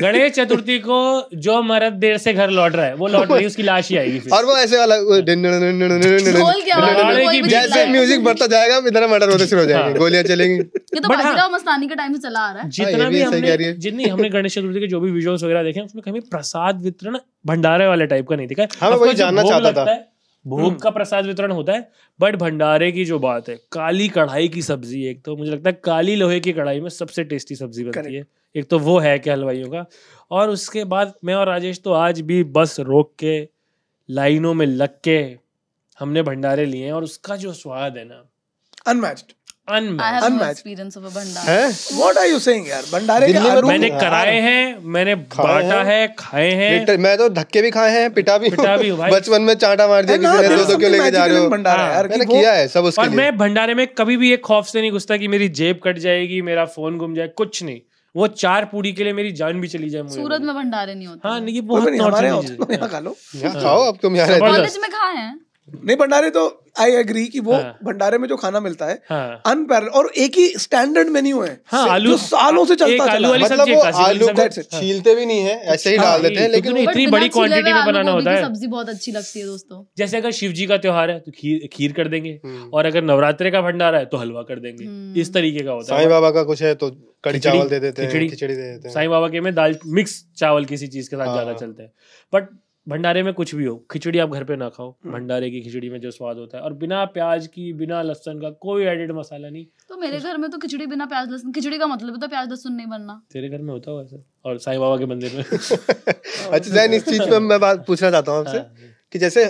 गणेश चतुर्थी को जो मर्द देर से घर लौट रहा है वो लौट रही उसकी लाश ही आएगी और वो ऐसे वाला जैसे म्यूजिक बढ़ता जाएगा इधर मर्डर होते शुरू हो जाएंगे हाँ। गोलियां चलेंगी तो हाँ। मस्तानी टाइम हाँ, जितनी हमने गणेश चतुर्थी के जो भी देखे उसमें प्रसाद वितरण भंडारे वाले टाइप का नहीं जानना चाहता था हम्म। का प्रसाद वितरण होता है बट भंडारे की जो बात है काली कढ़ाई की सब्जी एक तो मुझे लगता है काली लोहे की कढ़ाई में सबसे टेस्टी सब्जी बनती है एक तो वो है कि हलवाइयों का और उसके बाद मैं और राजेश तो आज भी बस रोक के लाइनों में लग के हमने भंडारे लिए हैं और उसका जो स्वाद है ना अनमैच्ड तो हैं मैंने बांटा है खाए हैं तो तो हाँ। मैं भंडारे में कभी भी ये खौफ से नहीं घुसता कि मेरी जेब कट जाएगी मेरा फोन घुम जाए कुछ नहीं वो चार पूरी के लिए मेरी जान भी चली जाए मुझे सूरत में भंडारे नहीं होते हाँ ये बहुत खा लो हाँ। खाओ अब तुम यहाँ कॉलेज में खाए हैं नहीं भंडारे तो आई एग्री कि वो हाँ, भंडारे में जो खाना मिलता है हाँ, अनपैरल और एक ही स्टैंडर्ड मेन्यू है हाँ, आलू, जो सालों से चलता आलू चला मतलब वो आलू को हाँ। छीलते भी नहीं है ऐसे ही हाँ, डाल देते हैं लेकिन इतनी बड़ी क्वांटिटी में बनाना होता है सब्जी बहुत अच्छी लगती है दोस्तों जैसे अगर शिव जी का त्योहार है तो खीर कर देंगे हम्म। और अगर नवरात्रे का भंडारा है तो हलवा कर देंगे हम्म। इस तरीके का होता है साईं बाबा का कुछ है तो कड़ी चावल दे देते हैं खिचड़ी दे देते हैं साईं बाबा के में दाल मिक्स चावल किसी चीज के साथ हाँ। ज्यादा चलते हैं बट भंडारे में कुछ भी हो खिचड़ी आप घर पे ना खाओ हम्म। भंडारे की खिचड़ी में जो स्वाद होता है और बिना प्याज की बिना लहसन का कोई एडेड मसाला नहीं तो मेरे घर में तो खिचड़ी बिना प्याज लहसुन खिचड़ी का मतलब तो प्याज लहसुन नहीं बनना तेरे घर में होता हो ऐसा और साईं बाबा के मंदिर में (laughs) अच्छा, अच्छा जैन इस चीज में मैं बात पूछना चाहता हूँ आपसे हाँ, हाँ। कि जैसे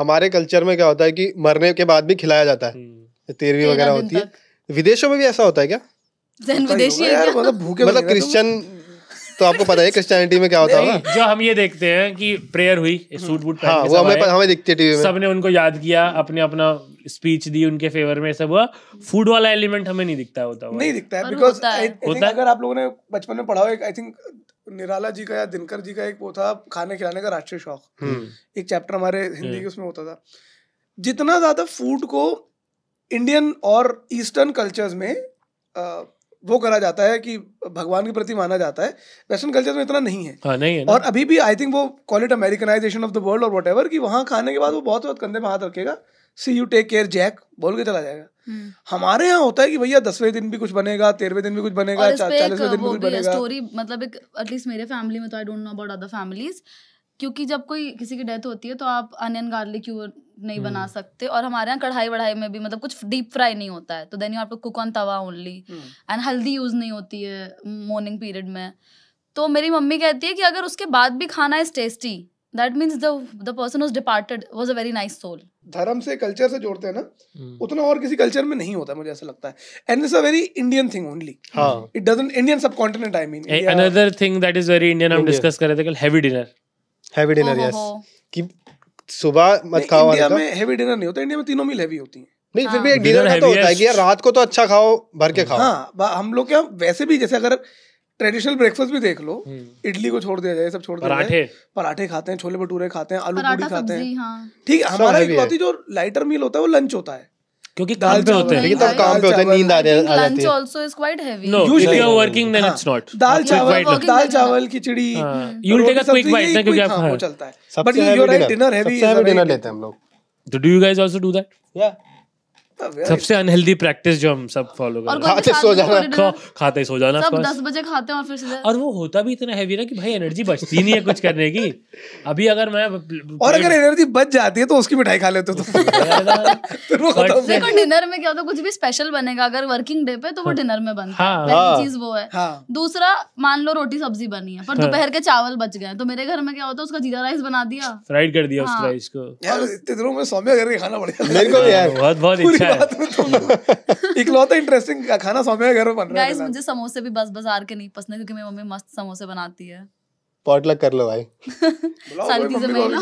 हमारे कल्चर में क्या होता है कि मरने के बाद भी खिलाया जाता है हम्म। तेरवी वगैरह होती है विदेशों में भी ऐसा होता है क्या जैन विदेशी है मतलब भूखे मतलब तो क्रिश्चियन तो आपको पता है क्रिस्टियनिटी में क्या होता है जो हम ये देखते हैं कि प्रेयर हुई सूट बूट हाँ, वो हमें हमें दिखती है टीवी में सबने उनको याद किया अपने अपना स्पीच दी उनके फेवर में सब हुआ फूड वाला एलिमेंट हमें नहीं दिखता होता नहीं दिखता है बिकॉज होता अगर आप लोगों ने बचपन में पढ़ा हो आई थिंक निराला जी का या दिनकर जी का एक वो था खाने खिलाने का राष्ट्रीय शौक हम्म। एक चैप्टर हमारे हिंदी के उसमें होता था जितना ज्यादा फूड को इंडियन और ईस्टर्न कल्चर्स में वो करा जाता है कि भगवान के प्रति माना जाता है वेस्टर्न कल्चर में इतना नहीं है हाँ, नहीं है और अभी भी आई थिंक वो call it Americanization of the world और वट कि वहाँ खाने के बाद वो बहुत बहुत कंधे में हाथ रखेगा see you take care Jack बोल के चला जाएगा हम्म। हमारे यहाँ होता है कि भैया दसवें दिन भी कुछ बनेगा तेरहवें दिन भी कुछ बनेगा चालीसवें दिन भी कुछ बनेगा स्टोरी मतलब एक एटलीस्ट मेरे फैमिली में तो I don't know about other families क्योंकि जब कोई किसी की डेथ होती है तो आप अनियन गार्लिक यू नहीं हम्म। बना सकते और हमारे यहाँ कढ़ाई वढ़ाई में भी मतलब कुछ डीप फ्राई नहीं होता है तो देन यू आप cook on tava only and haldi use नहीं होती है मॉर्निंग पीरियड में तो मेरी मम्मी कहती है कि अगर उसके बाद भी खाना is tasty that means the person was departed was a very nice soul धर्म से कल्चर से जोड़ते हैं ना hmm. उतना और किसी कल्चर में नहीं होता मुझे ऐसा लगता है and it's a very Indian thing only it doesn't Indian subcontinent I mean another thing that is very Indian हम डिस्कस कर रहे थे कल heavy dinner heavy dinner yes कि सुबह मत खाओ इंडिया में हैवी डिनर नहीं होता इंडिया में तीनों मील हैवी होती हैं नहीं हाँ। फिर भी हाँ। एक डिनर तो होता है कि यार रात को तो अच्छा खाओ भर के खाओ हाँ हम लोग क्या वैसे भी जैसे अगर ट्रेडिशनल ब्रेकफास्ट भी देख लो हम्म। इडली को छोड़ दिया जाए सब छोड़ पराठे पराठे खाते हैं छोले भटूरे खाते हैं आलू पूरी खाते हैं हाँ। ठीक है हमारा एक बहुत ही जो लाइटर मील होता है वो लंच होता है क्योंकि दाल पे होते हैं लेकिन तब काम पे होते हैं नींद आ जाती है also is quite heavy usually you are working then it's not dal chawal dal chawal khichdi you will take a quick bite ना क्योंकि हाँ, आप चलता है but you are right dinner heavy सबसे हैवी डिनर लेते हैं हम लोग do you guys also do that या हाँ, सबसे अनहेल्दी प्रैक्टिस जो हम सब फॉलो करते हैं खाते सो जाना खाते सो जाना सब 10 बजे खाते हैं और फिर सीधे और वो होता भी इतना हैवी ना कि भाई एनर्जी बचती नहीं है कुछ करने की अभी अगर मैं और अगर एनर्जी बच जाती है तो उसकी मिठाई खा लेते हो (laughs) तो देखो डिनर में क्या होता कुछ भी स्पेशल बनेगा अगर वर्किंग डे पे तो वो डिनर हाँ। में बनता है हाँ। पहली चीज वो है दूसरा मान लो रोटी सब्जी बनी है पर दोपहर के चावल बच गए तो मेरे घर में क्या होता है उसका जीरा राइस बना दिया फ्राइड कर दिया उस राइस को यार इतने दिनों में सौम्या करके खाना पड़ेगा मेरे को भी यार बहुत बहुत इच्छा (laughs) तो- तो- इकलौता इंटरेस्टिंग खाना सौम्या घर में बन रहा है मुझे समोसे भी बस बाजार के नहीं पसंद क्योंकि मेरी मम्मी मस्त समोसे बनाती है पॉटलक कर लो भाई (laughs) सारी चीजें मैं ना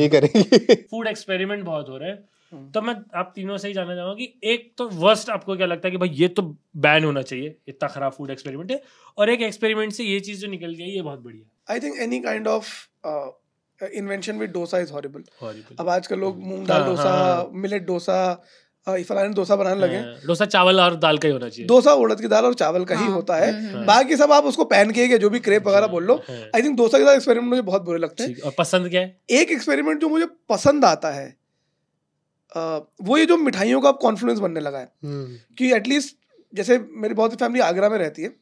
ये करेंगे फूड एक्सपेरिमेंट बहुत हो रहे हैं हम्म। तो मैं आप तीनों से ही जानना चाहूंगा कि एक तो वर्स्ट आपको क्या लगता है कि भाई ये तो बैन होना चाहिए इतना खराब फूड एक्सपेरिमेंट है और एक एक्सपेरिमेंट से ये चीज जो निकल गई ये बहुत बढ़िया I think any kind of invention with dosa is horrible अब आजकल लोग मूंग दाल हाँ, डोसा मिलेट हाँ। डोसा फलाने हाँ, डोसा बनाने लगे हाँ, डोसा चावल और दाल का ही होना चाहिए डोसा उड़द की दाल और चावल का ही हाँ, होता है बाकी सब आप उसको पैन के जो भी क्रेप वगैरह बोल लो आई थिंक डोसा के साथ एक्सपेरिमेंट मुझे बहुत बुरे लगते हैं और पसंद क्या है एक एक्सपेरिमेंट जो मुझे पसंद आता है वो ये जो मिठाइयों का अब कॉन्फ्लुएंस बनने लगा है हम्म। कि एटलीस्ट जैसे मेरी बहुत फैमिली आगरा में रहती है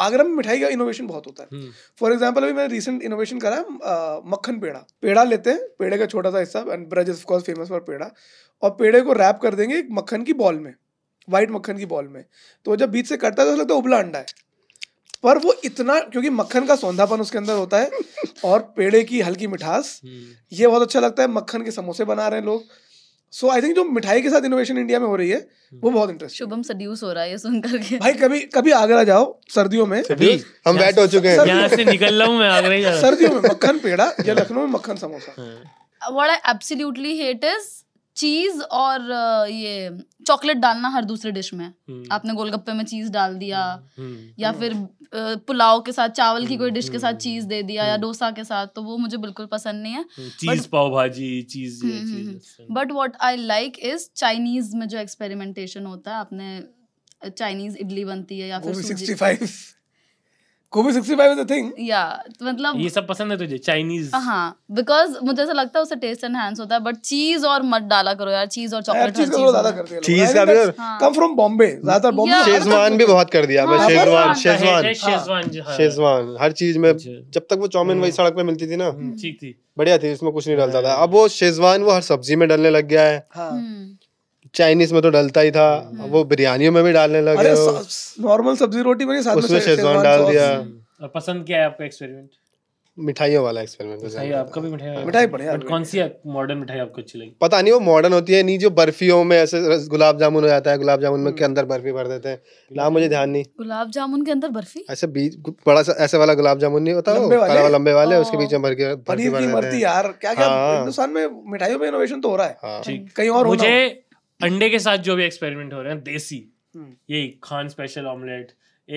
आगरा में मिठाई का इनोवेशन बहुत होता है फॉर एग्जाम्पल हम्म। अभी मैंने रिसेंट इनोवेशन करा मक्खन पेड़ा पेड़ा लेते हैं पेड़े का छोटा सा हिस्सा and Braj is of course famous for peda और पेड़े को रैप कर देंगे एक मक्खन की बॉल में वाइट मक्खन की बॉल में तो जब बीच से कटता है तो लगता है उबला अंडा है पर वो इतना क्योंकि मक्खन का सौंधापन उसके अंदर होता है और पेड़े की हल्की मिठास हम्म। ये बहुत अच्छा लगता है मक्खन के समोसे बना रहे हैं लोग सो आई थिंक जो मिठाई के साथ इनोवेशन इंडिया में हो रही है hmm. वो बहुत इंटरेस्टिंग शुभम सड्यूस हो रहा है सुन करके भाई कभी कभी आगरा जाओ सर्दियों में हम बैठ हो चुके हैं से निकल रहा मैं आगरा सर्दियों में मक्खन पेड़ा या लखनऊ में मक्खन samosa what I absolutely hate is cheese और ये चॉकलेट डालना हर दूसरे डिश में हम्म। आपने गोलगप्पे में चीज डाल दिया हम्म, हम्म। या फिर पुलाव के साथ चावल की कोई डिश के साथ चीज दे दिया या डोसा के साथ तो वो मुझे बिल्कुल पसंद नहीं है चीज pav bhaji cheese but what I like is Chinese में जो एक्सपेरिमेंटेशन होता है आपने चाइनीज इडली बनती है या फिर 65 तो मतलब- हाँ, ऐसा लगता है बट चीज और मत डाला करो फ्रॉम बॉम्बे शेजवान भी बहुत कर दिया शेजवान शेजवान शेजवान शेजवान हर चीज में अच्छा। जब तक वो चौमिन वही हम्म। सड़क पे मिलती थी ना हम्म, ठीक थी बढ़िया थी उसमें कुछ नहीं डालता था अब वो शेजवान वो हर सब्जी में डालने लग गया है हाँ। हम्म। चाइनीज में तो डलता ही था हम्म। वो बिरयानियों में भी डालने लगे नॉर्मल सब्जी रोटी में साथ उसमें शेजवान डाल दिया हम्म। और पसंद क्या है आपका एक्सपेरिमेंट मिठाइयों वाला एक्सपेरिमेंट तो मिठाई आपका भी मिठाई मिठाई बढ़िया कौन सी मॉडर्न मिठाई आपको अच्छी लगी पता नहीं वो मॉडर्न होती है नहीं जो बर्फियों में ऐसे गुलाब जामुन हो जाता है गुलाब जामुन में हम्म। के अंदर बर्फी भर देते हैं ना मुझे ध्यान नहीं गुलाब जामुन के अंदर बर्फी ऐसे बीच बड़ा सा ऐसे वाला गुलाब जामुन नहीं होता वो लंबे वाले उसके हाँ। बीच में भर के बर्फी भर देते यार क्या क्या हाँ। हिंदुस्तान में मिठाइयों में इनोवेशन तो हो रहा है हाँ। कहीं और मुझे अंडे के साथ जो भी एक्सपेरिमेंट हो रहे हैं देसी हम्म। यही खान स्पेशल ऑमलेट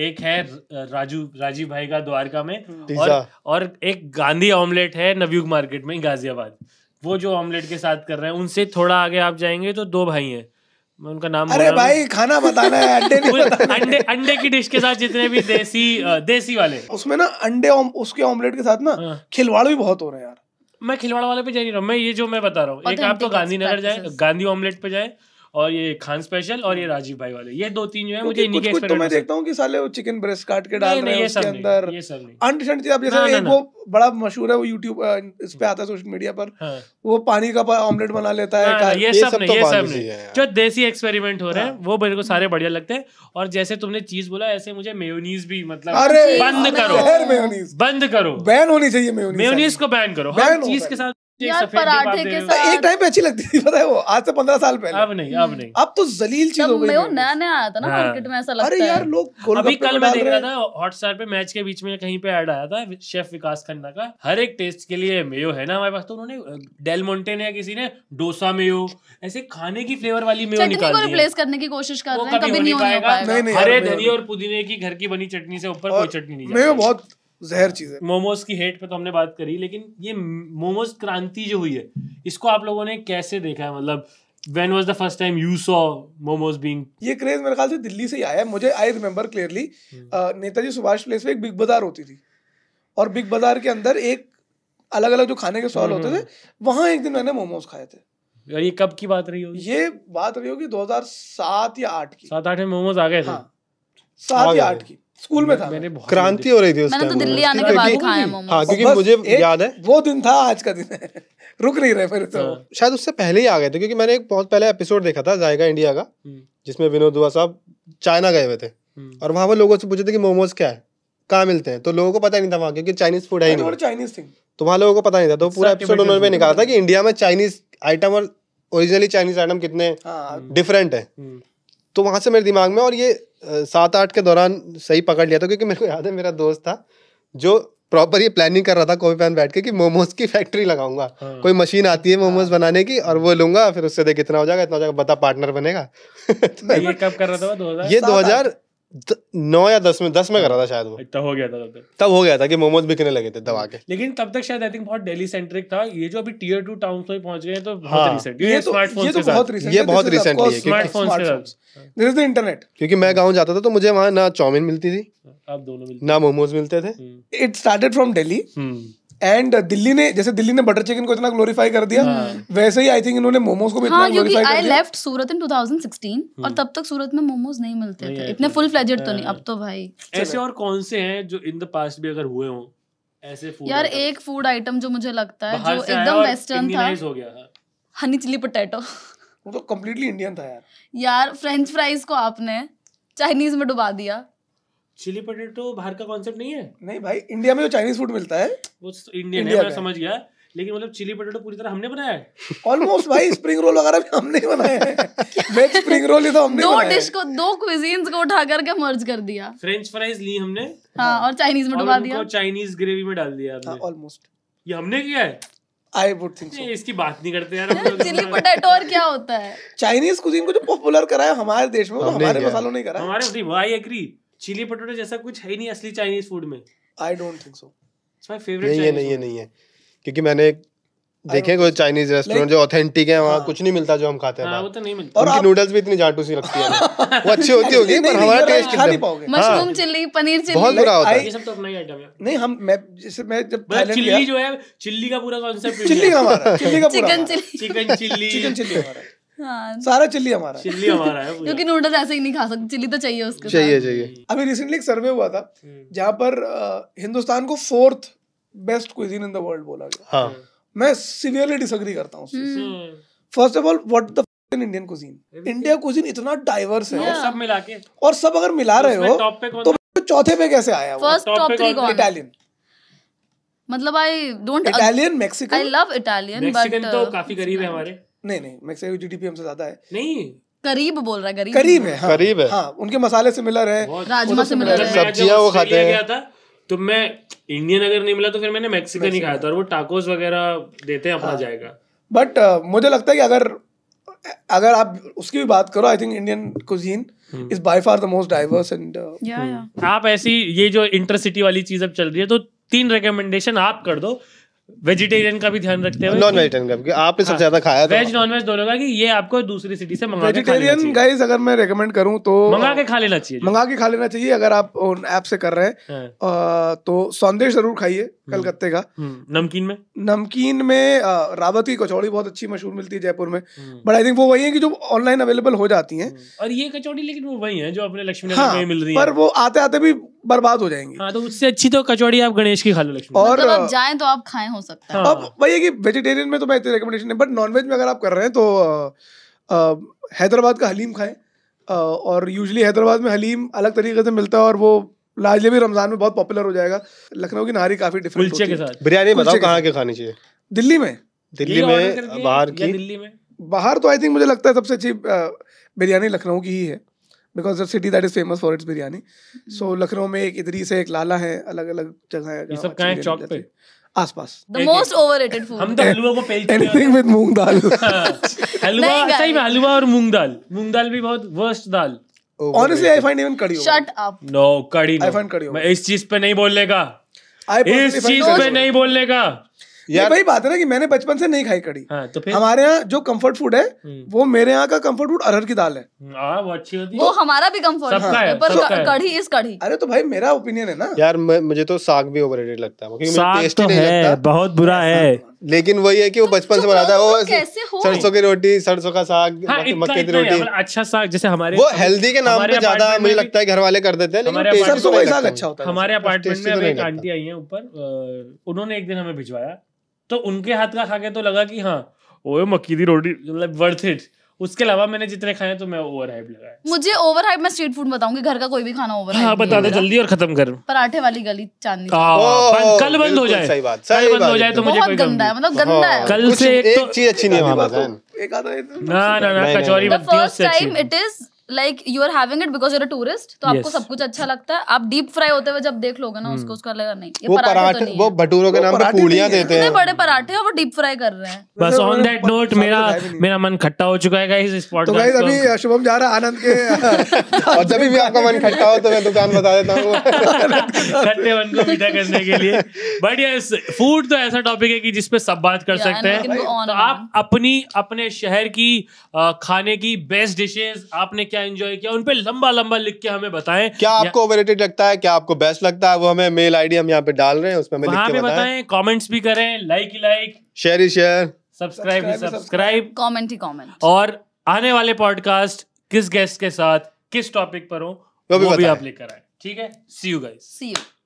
एक है राजू राजीव भाई का द्वारका में हम्म। और और एक गांधी ऑमलेट है नवयुग मार्केट में गाजियाबाद वो जो ऑमलेट के साथ कर रहे हैं उनसे थोड़ा आगे आप जाएंगे तो दो भाई हैं मैं उनका नाम अरे भाई खाना बताना है अंडे नहीं बताना अंडे अंडे की डिश के साथ जितने भी देसी देसी वाले उसमें ना अंडे उसके ऑमलेट के साथ ना हाँ। खिलवाड़ भी बहुत हो रहे हैं यार मैं खिलवाड़ वाले पे जा नहीं रहा हूँ मैं ये जो मैं बता रहा हूँ एक आप तो गांधीनगर जाए गांधी ऑमलेट पे जाए और ये खान स्पेशल और ये हाँ। राजीव भाई वाले ये दो तीन जो है मुझे इन्हीं के तो मैं देखता हूँ कि साले वो चिकन ब्रेस्ट काट के डाल रहे हैं उसके अंदर अनडिसेंट चीज आप जैसे एक वो बड़ा मशहूर है वो यूट्यूब इस पे हाँ। आता है सोशल मीडिया पर हाँ। वो पानी का ऑमलेट बना लेता है ये सब नहीं तो ये सब नहीं जो देसी एक्सपेरिमेंट हो रहे हैं वो मेरे को सारे बढ़िया लगते हैं और जैसे तुमने चीज बोला ऐसे मुझे मेयोनीज भी मतलब बंद करो बंद करो बैन होनी चाहिए मेयोनीज को बैन करो हर चीज के साथ यार पराठे के साथ एक टाइम पे अच्छी लगती थी पता है वो आज से तो पंद्रह साल पहले अब नहीं अब नहीं अब तो जलील चीज हो गई मैं नया नया आया था ना मार्केट हाँ। में ऐसा लगता अरे यार लोग अभी कल मैं देख रहा था हॉटस्टार पे मैच के बीच में कहीं पे ऐड आया था शेफ विकास खन्ना का हर एक टेस्ट के लिए मेयो है ना हमारे पास तो उन्होंने मोन्टे ने किसी ने डोसा मेयो ऐसे खाने की फ्लेवर वाली मेयो निकाल दी रिप्लेस करने की कोशिश कर रहे हैं कभी नहीं पाएगा हरे धनिया और पुदीने की घर की बनी चटनी से ऊपर कोई चटनी नहीं मेयो बहुत जहर चीज है मोमोज की हेट पे तो हमने बात करी लेकिन ये मोमोज क्रांति जो हुई है इसको आप लोगों ने कैसे देखा है मतलब When was the first time you saw momos being? ये क्रेज मेरे ख्याल से दिल्ली से ही आया है मुझे I remember clearly Netaji Subhash place पे एक बिग बाजार होती थी और बिग बाजार के अंदर एक अलग अलग जो खाने के सवाल हम्म, होते थे हम्म। वहाँ एक दिन मैंने मोमोज खाए थे यार ये कब की बात रही होगी ये बात रही होगी 2007 या 8 की सात आठ में मोमोज आ गए थे हाँ सात या आठ की स्कूल में था क्रांति हो रही थी उस टाइम तो दिल्ली आने के बाद खाए हाँ क्योंकि मुझे याद है वो दिन था आज का दिन है (laughs) रुक नहीं रहे फिर तो हाँ। शायद उससे पहले ही आ गए थे क्योंकि मैंने एक बहुत पहले एपिसोड देखा था जायका इंडिया का हम्म। जिसमें विनोद दुआ साहब चाइना गए हुए थे हम्म। और वहाँ पर लोगों से पूछे थे कि मोमोज क्या है कहाँ मिलते हैं तो लोगों को पता नहीं था वहाँ क्योंकि चाइनीज फूड है नहीं चाइनीज थिंग तो वहाँ लोगों को पता नहीं था तो पूरा एपिसोड उन्होंने निकाला था कि इंडिया में चाइनीज आइटम और ओरिजिनली चाइनीज आइटम कितने डिफरेंट हाँ। हम्म। है तो वहाँ से मेरे दिमाग में और ये सात आठ के दौरान सही पकड़ लिया था क्योंकि मेरे को याद है मेरा दोस्त था जो प्रॉपर ये प्लानिंग कर रहा था कॉपी पैन बैठ के कि मोमोज की फैक्ट्री लगाऊंगा हाँ। कोई मशीन आती है मोमोज हाँ। बनाने की और वो लूंगा फिर उससे देख इतना हो जाएगा इतना हो जाएगा बता पार्टनर बनेगा तो (laughs) ये कब कर रहा था 2000 ये हजार नौ या दस में दस में करा था शायद वो तब हो गया था तब तब हो गया था कि मोमोज बिकने लगे थे दबा के लेकिन तब तक शायद आई थिंक बहुत डेली सेंट्रिक था ये जो अभी टीयर टू टाउन में पहुंच गए तो बहुत रिसेंट हाँ। ये, तो- तो स्मार्टफोन बहुत दिस इज द इंटरनेट क्योंकि मैं गाँव जाता था तो मुझे वहां ना चाउमीन मिलती थी आप दोनों ना मोमोज मिलते थे it started from Delhi and uh, Delhi ने जैसे दिल्ली ने बटर चिकन को इतना ग्लोरीफाई कर दिया हाँ। वैसे ही आई थिंक इन्होंने मोमोज को भी हाँ, इतना ग्लोरीफाई कर दिया आई लेफ्ट सूरत इन 2016 हम्म। और तब तक सूरत में मोमोज नहीं मिलते नहीं थे इतने फुल फ्लेजेड तो हाँ। नहीं अब तो भाई ऐसे और कौन से हैं जो इन द पास्ट भी अगर हुए हों ऐसे फूड यार एक फूड आइटम जो मुझे लगता है जो एकदम वेस्टर्न था हो गया हनी चिली पोटैटो वो तो कंप्लीटली इंडियन था यार यार फ्रेंच फ्राइज को आपने चाइनीज में डुबा दिया चिली पटेटो बाहर का कॉन्सेप्ट नहीं है नहीं भाई इंडिया में जो चाइनीज फूड मिलता है वो इंडियन है मैं समझ गया लेकिन मतलब चिली पटेटो पूरी तरह हमने बनाया है ऑलमोस्ट भाई स्प्रिंग रोल वगैरह भी हमने बनाया है वेज स्प्रिंग रोल ही तो हमने दो डिश को दो क्विजींस को उठा करके मर्ज कर दिया फ्रेंच फ्राइज ली हमने हाँ और चाइनीज में डुबा दिया और चाइनीज ग्रेवी में डाल दिया हमने ऑलमोस्ट हाँ, ये हमने किया है आई वुड थिंक सो इसकी बात नहीं करते यार चिली पोटैटो और क्या होता है चाइनीज कुजीन को जो पॉपुलर कराया हमारे देश में वो तो हमारे मसालों ने करा हमारे भाई एग्री चिली पटेटो जैसा कुछ है ही नहीं असली चाइनीज फूड में I don't think so it's my favourite नहीं है नहीं है नहीं है क्योंकि मैंने देखे कोई चाइनीज रेस्टोरेंट जो ऑथेंटिक है वहां कुछ नहीं मिलता जो हम खाते हैं हाँ, वो तो नहीं मिलता और नूडल्स भी इतनी जाटू सी लगती है (laughs) वो अच्छी होती होगी पर हमारा टेस्ट खा नहीं पाओगे मशरूम हाँ। चिल्ली पनीर चिल्ली बहुत बुरा होता है ये सब तो अपना ही आइटम है नहीं हम मैं जैसे मैं जब थाईलैंड मतलब चिल्ली जो है चिल्ली का पूरा कांसेप्ट चिल्ली का हमारा चिल्ली का पूरा chicken chilli chicken chilli chicken chilli हमारा हाँ। सारा चिल्ली हमारा चिल्ली हमारा है क्योंकि नूडल्स ऐसे ही नहीं खा सकते चिल्ली तो चाहिए उसके चाहिए चाहिए अभी रिसेंटली एक सर्वे हुआ था हम्म। जहाँ पर हिंदुस्तान को fourth best cuisine in the world बोला गया हाँ। मैं सिवियरली डिसएग्री करता हूँ first of all what the Indian cuisine India cuisine इतना डाइवर्स है सब मिला के और सब अगर मिला रहे हो तो चौथे पे कैसे आया फर्स्ट टॉप थ्री इटालियन मतलब I don't Italian Mexican I love Italian but तो uh, काफी करीब है हमारे नहीं नहीं मेक्सिको जीडीपी हमसे ज्यादा है नहीं करीब बोल रहा है करीब है हाँ, करीब है हाँ उनके मसाले सिमिलर है राजमा सिमिलर तो है सब्जियां वो खाते हैं तो मैं इंडियन अगर नहीं मिला तो फिर मैंने मैक्सिकन ही खाया था और वो टाकोस वगैरह देते हैं अपना हाँ। जाएगा बट uh, मुझे लगता है कि अगर अगर आप उसकी भी बात करो I think Indian cuisine is by far the most diverse and आप ऐसी ये जो इंटरसिटी वाली चीज अब चल रही है तो तीन रिकमेंडेशन आप कर दो वेजिटेरियन का भी ध्यान रखते हैं नॉन वेजिटेरियन का क्योंकि आपने सबसे हाँ। ज्यादा खाया था वेज नॉन वेज दोनों का कि ये आपको दूसरी सिटी से मंगा वेजिटेरियन गाइस अगर मैं रेकमेंड करूं तो मंगा के खा लेना चाहिए मंगा के खा लेना चाहिए अगर आप ऐप से कर रहे हैं हाँ। तो संदेश जरूर खाइए हम्म। कलकत्ते का हम्म। नमकीन में नमकीन में रावत की कचौड़ी बहुत अच्छी मशहूर मिलती है जयपुर में बट आई थिंक वो वही है कि जो ऑनलाइन अवेलेबल हो जाती हैं हम्म। और ये कचौड़ी लेकिन वो वही है जो अपने लक्ष्मी हाँ, में मिल रही पर है पर वो आते आते भी बर्बाद हो जाएंगी हाँ तो उससे अच्छी तो कचौड़ी आप गणेश की खा लो लक्ष्मी और मतलब जाए तो आप खाए हो सकते हैं अब वही है कि वेजिटेरियन में तो मैं रिकमेंडेशन है बट नॉनवेज में अगर आप कर रहे हैं तो हैदराबाद का हलीम खाएं और यूजली हैदराबाद में हलीम अलग तरीके से मिलता है और वो लाजली भी रमजान में बहुत पॉपुलर हो जाएगा लखनऊ की नारी काफी डिफरेंट होती है बिरयानी बताओ कहाँ के खानी चाहिए दिल्ली में दिल्ली में बाहर की दिल्ली में बाहर तो आई थिंक मुझे लगता है सबसे अच्छी बिरयानी लखनऊ की ही है because the city that is famous for its biryani so Lucknow में एक इधरी से एक लाला है अलग अलग जगह है ये सब कहाँ चौक पे आसपास द मोस्ट ओवररेटेड फूड हम तो हलवा को पेल एनीथिंग विद मूंग दाल (laughs) हलवा सही में हलवा और मूंग दाल मूंग दाल भी बहुत वर्स्ट दाल Honestly, I find even Kadi. Shut up. No, Kadi. No. I find Kadi. मैं इस चीज पे नहीं बोलने का इस चीज पे नहीं बोलने का यार वही बात है ना कि मैंने बचपन से नहीं खाई कड़ी हाँ, तो फिर हमारे यहाँ जो कंफर्ट फूड है हम्म। वो मेरे यहाँ का कंफर्ट फूड अरहर की दाल है आ, हम्म, हाँ, वो अच्छी होती है वो हमारा भी कंफर्ट हाँ, है पर कढ़ी इस कढ़ी अरे तो भाई मेरा ओपिनियन है ना यार मुझे तो साग भी ओवररेटेड लगता है क्योंकि मुझे टेस्ट तो नहीं लगता बहुत बुरा है लेकिन वही है कि वो बचपन से तो बनाता है वो सरसों की रोटी सरसों का साग हाँ, मक्के की रोटी अच्छा साग जैसे हमारे वो हेल्दी के नाम पे ज्यादा मुझे लगता है घर वाले कर देते हैं लेकिन सरसों का साग अच्छा होता है हमारे अपार्टमेंट तो में एक आंटी आई है ऊपर उन्होंने एक दिन हमें भिजवाया तो उनके हाथ का खा के तो लगा कि हाँ ओए मक्की दी रोटी मतलब वर्थ इट उसके अलावा मैंने जितने खाए तो मैं ओवर हाइप लगा मुझे ओवर हाइप मैं स्ट्रीट फूड बताऊंगी घर का कोई भी खाना ओवर हाँ बता दे जल्दी और खत्म कर पराठे वाली गली चांदी कल बंद हो जाए सही बात कल बंद हो जाए तो मुझे गंदा है मतलब गंदा है कल से एक तो चीज अच्छी नहीं है तो ना ना ना kachori first time it is like you are having it because your tourist तो आपको सब कुछ अच्छा लगता है आप डीप फ्राई होते हुए जब देख लोगे ना उसको hmm. उसका लगेगा नहीं ये वो पराठे तो वो भटूरों के नाम पे पूड़ियां देते हैं बड़े पराठे और वो डीप फ्राई कर रहे हैं बस ऑन दैट नोट मेरा तो मेरा मन खट्टा हो चुका है गाइस इस पॉडकास्ट तो गाइस अभी शुभम जा रहा आनंद के (laughs) और जब भी आपका मन खट्टा हो तो मैं दुकान बता देता हूं (laughs) खट्टे मन को मीठा करने के लिए बट यस फूड तो ऐसा टॉपिक है कि जिस पे सब बात कर सकते हैं तो आप अपनी अपने शहर की खाने की बेस्ट डिशेस आपने क्या क्या एंजॉय किया उनपे लंबा लंबा लिख के हमें बताएं क्या आपको ओवररेटेड लगता है क्या आपको बेस्ट लगता है वो हमें मेल आईडी हम यहाँ पे डाल रहे हैं उसमें हमें के बताएं कमेंट्स भी करें लाइक ही लाइक शेयर ही शेयर सब्सक्राइब ही सब्सक्राइब कमेंट ही कमेंट और आने वाले पॉडकास्ट किस गेस्ट के साथ किस टॉपिक पर हो वो भी आप लेकर आए ठीक है see you guys see you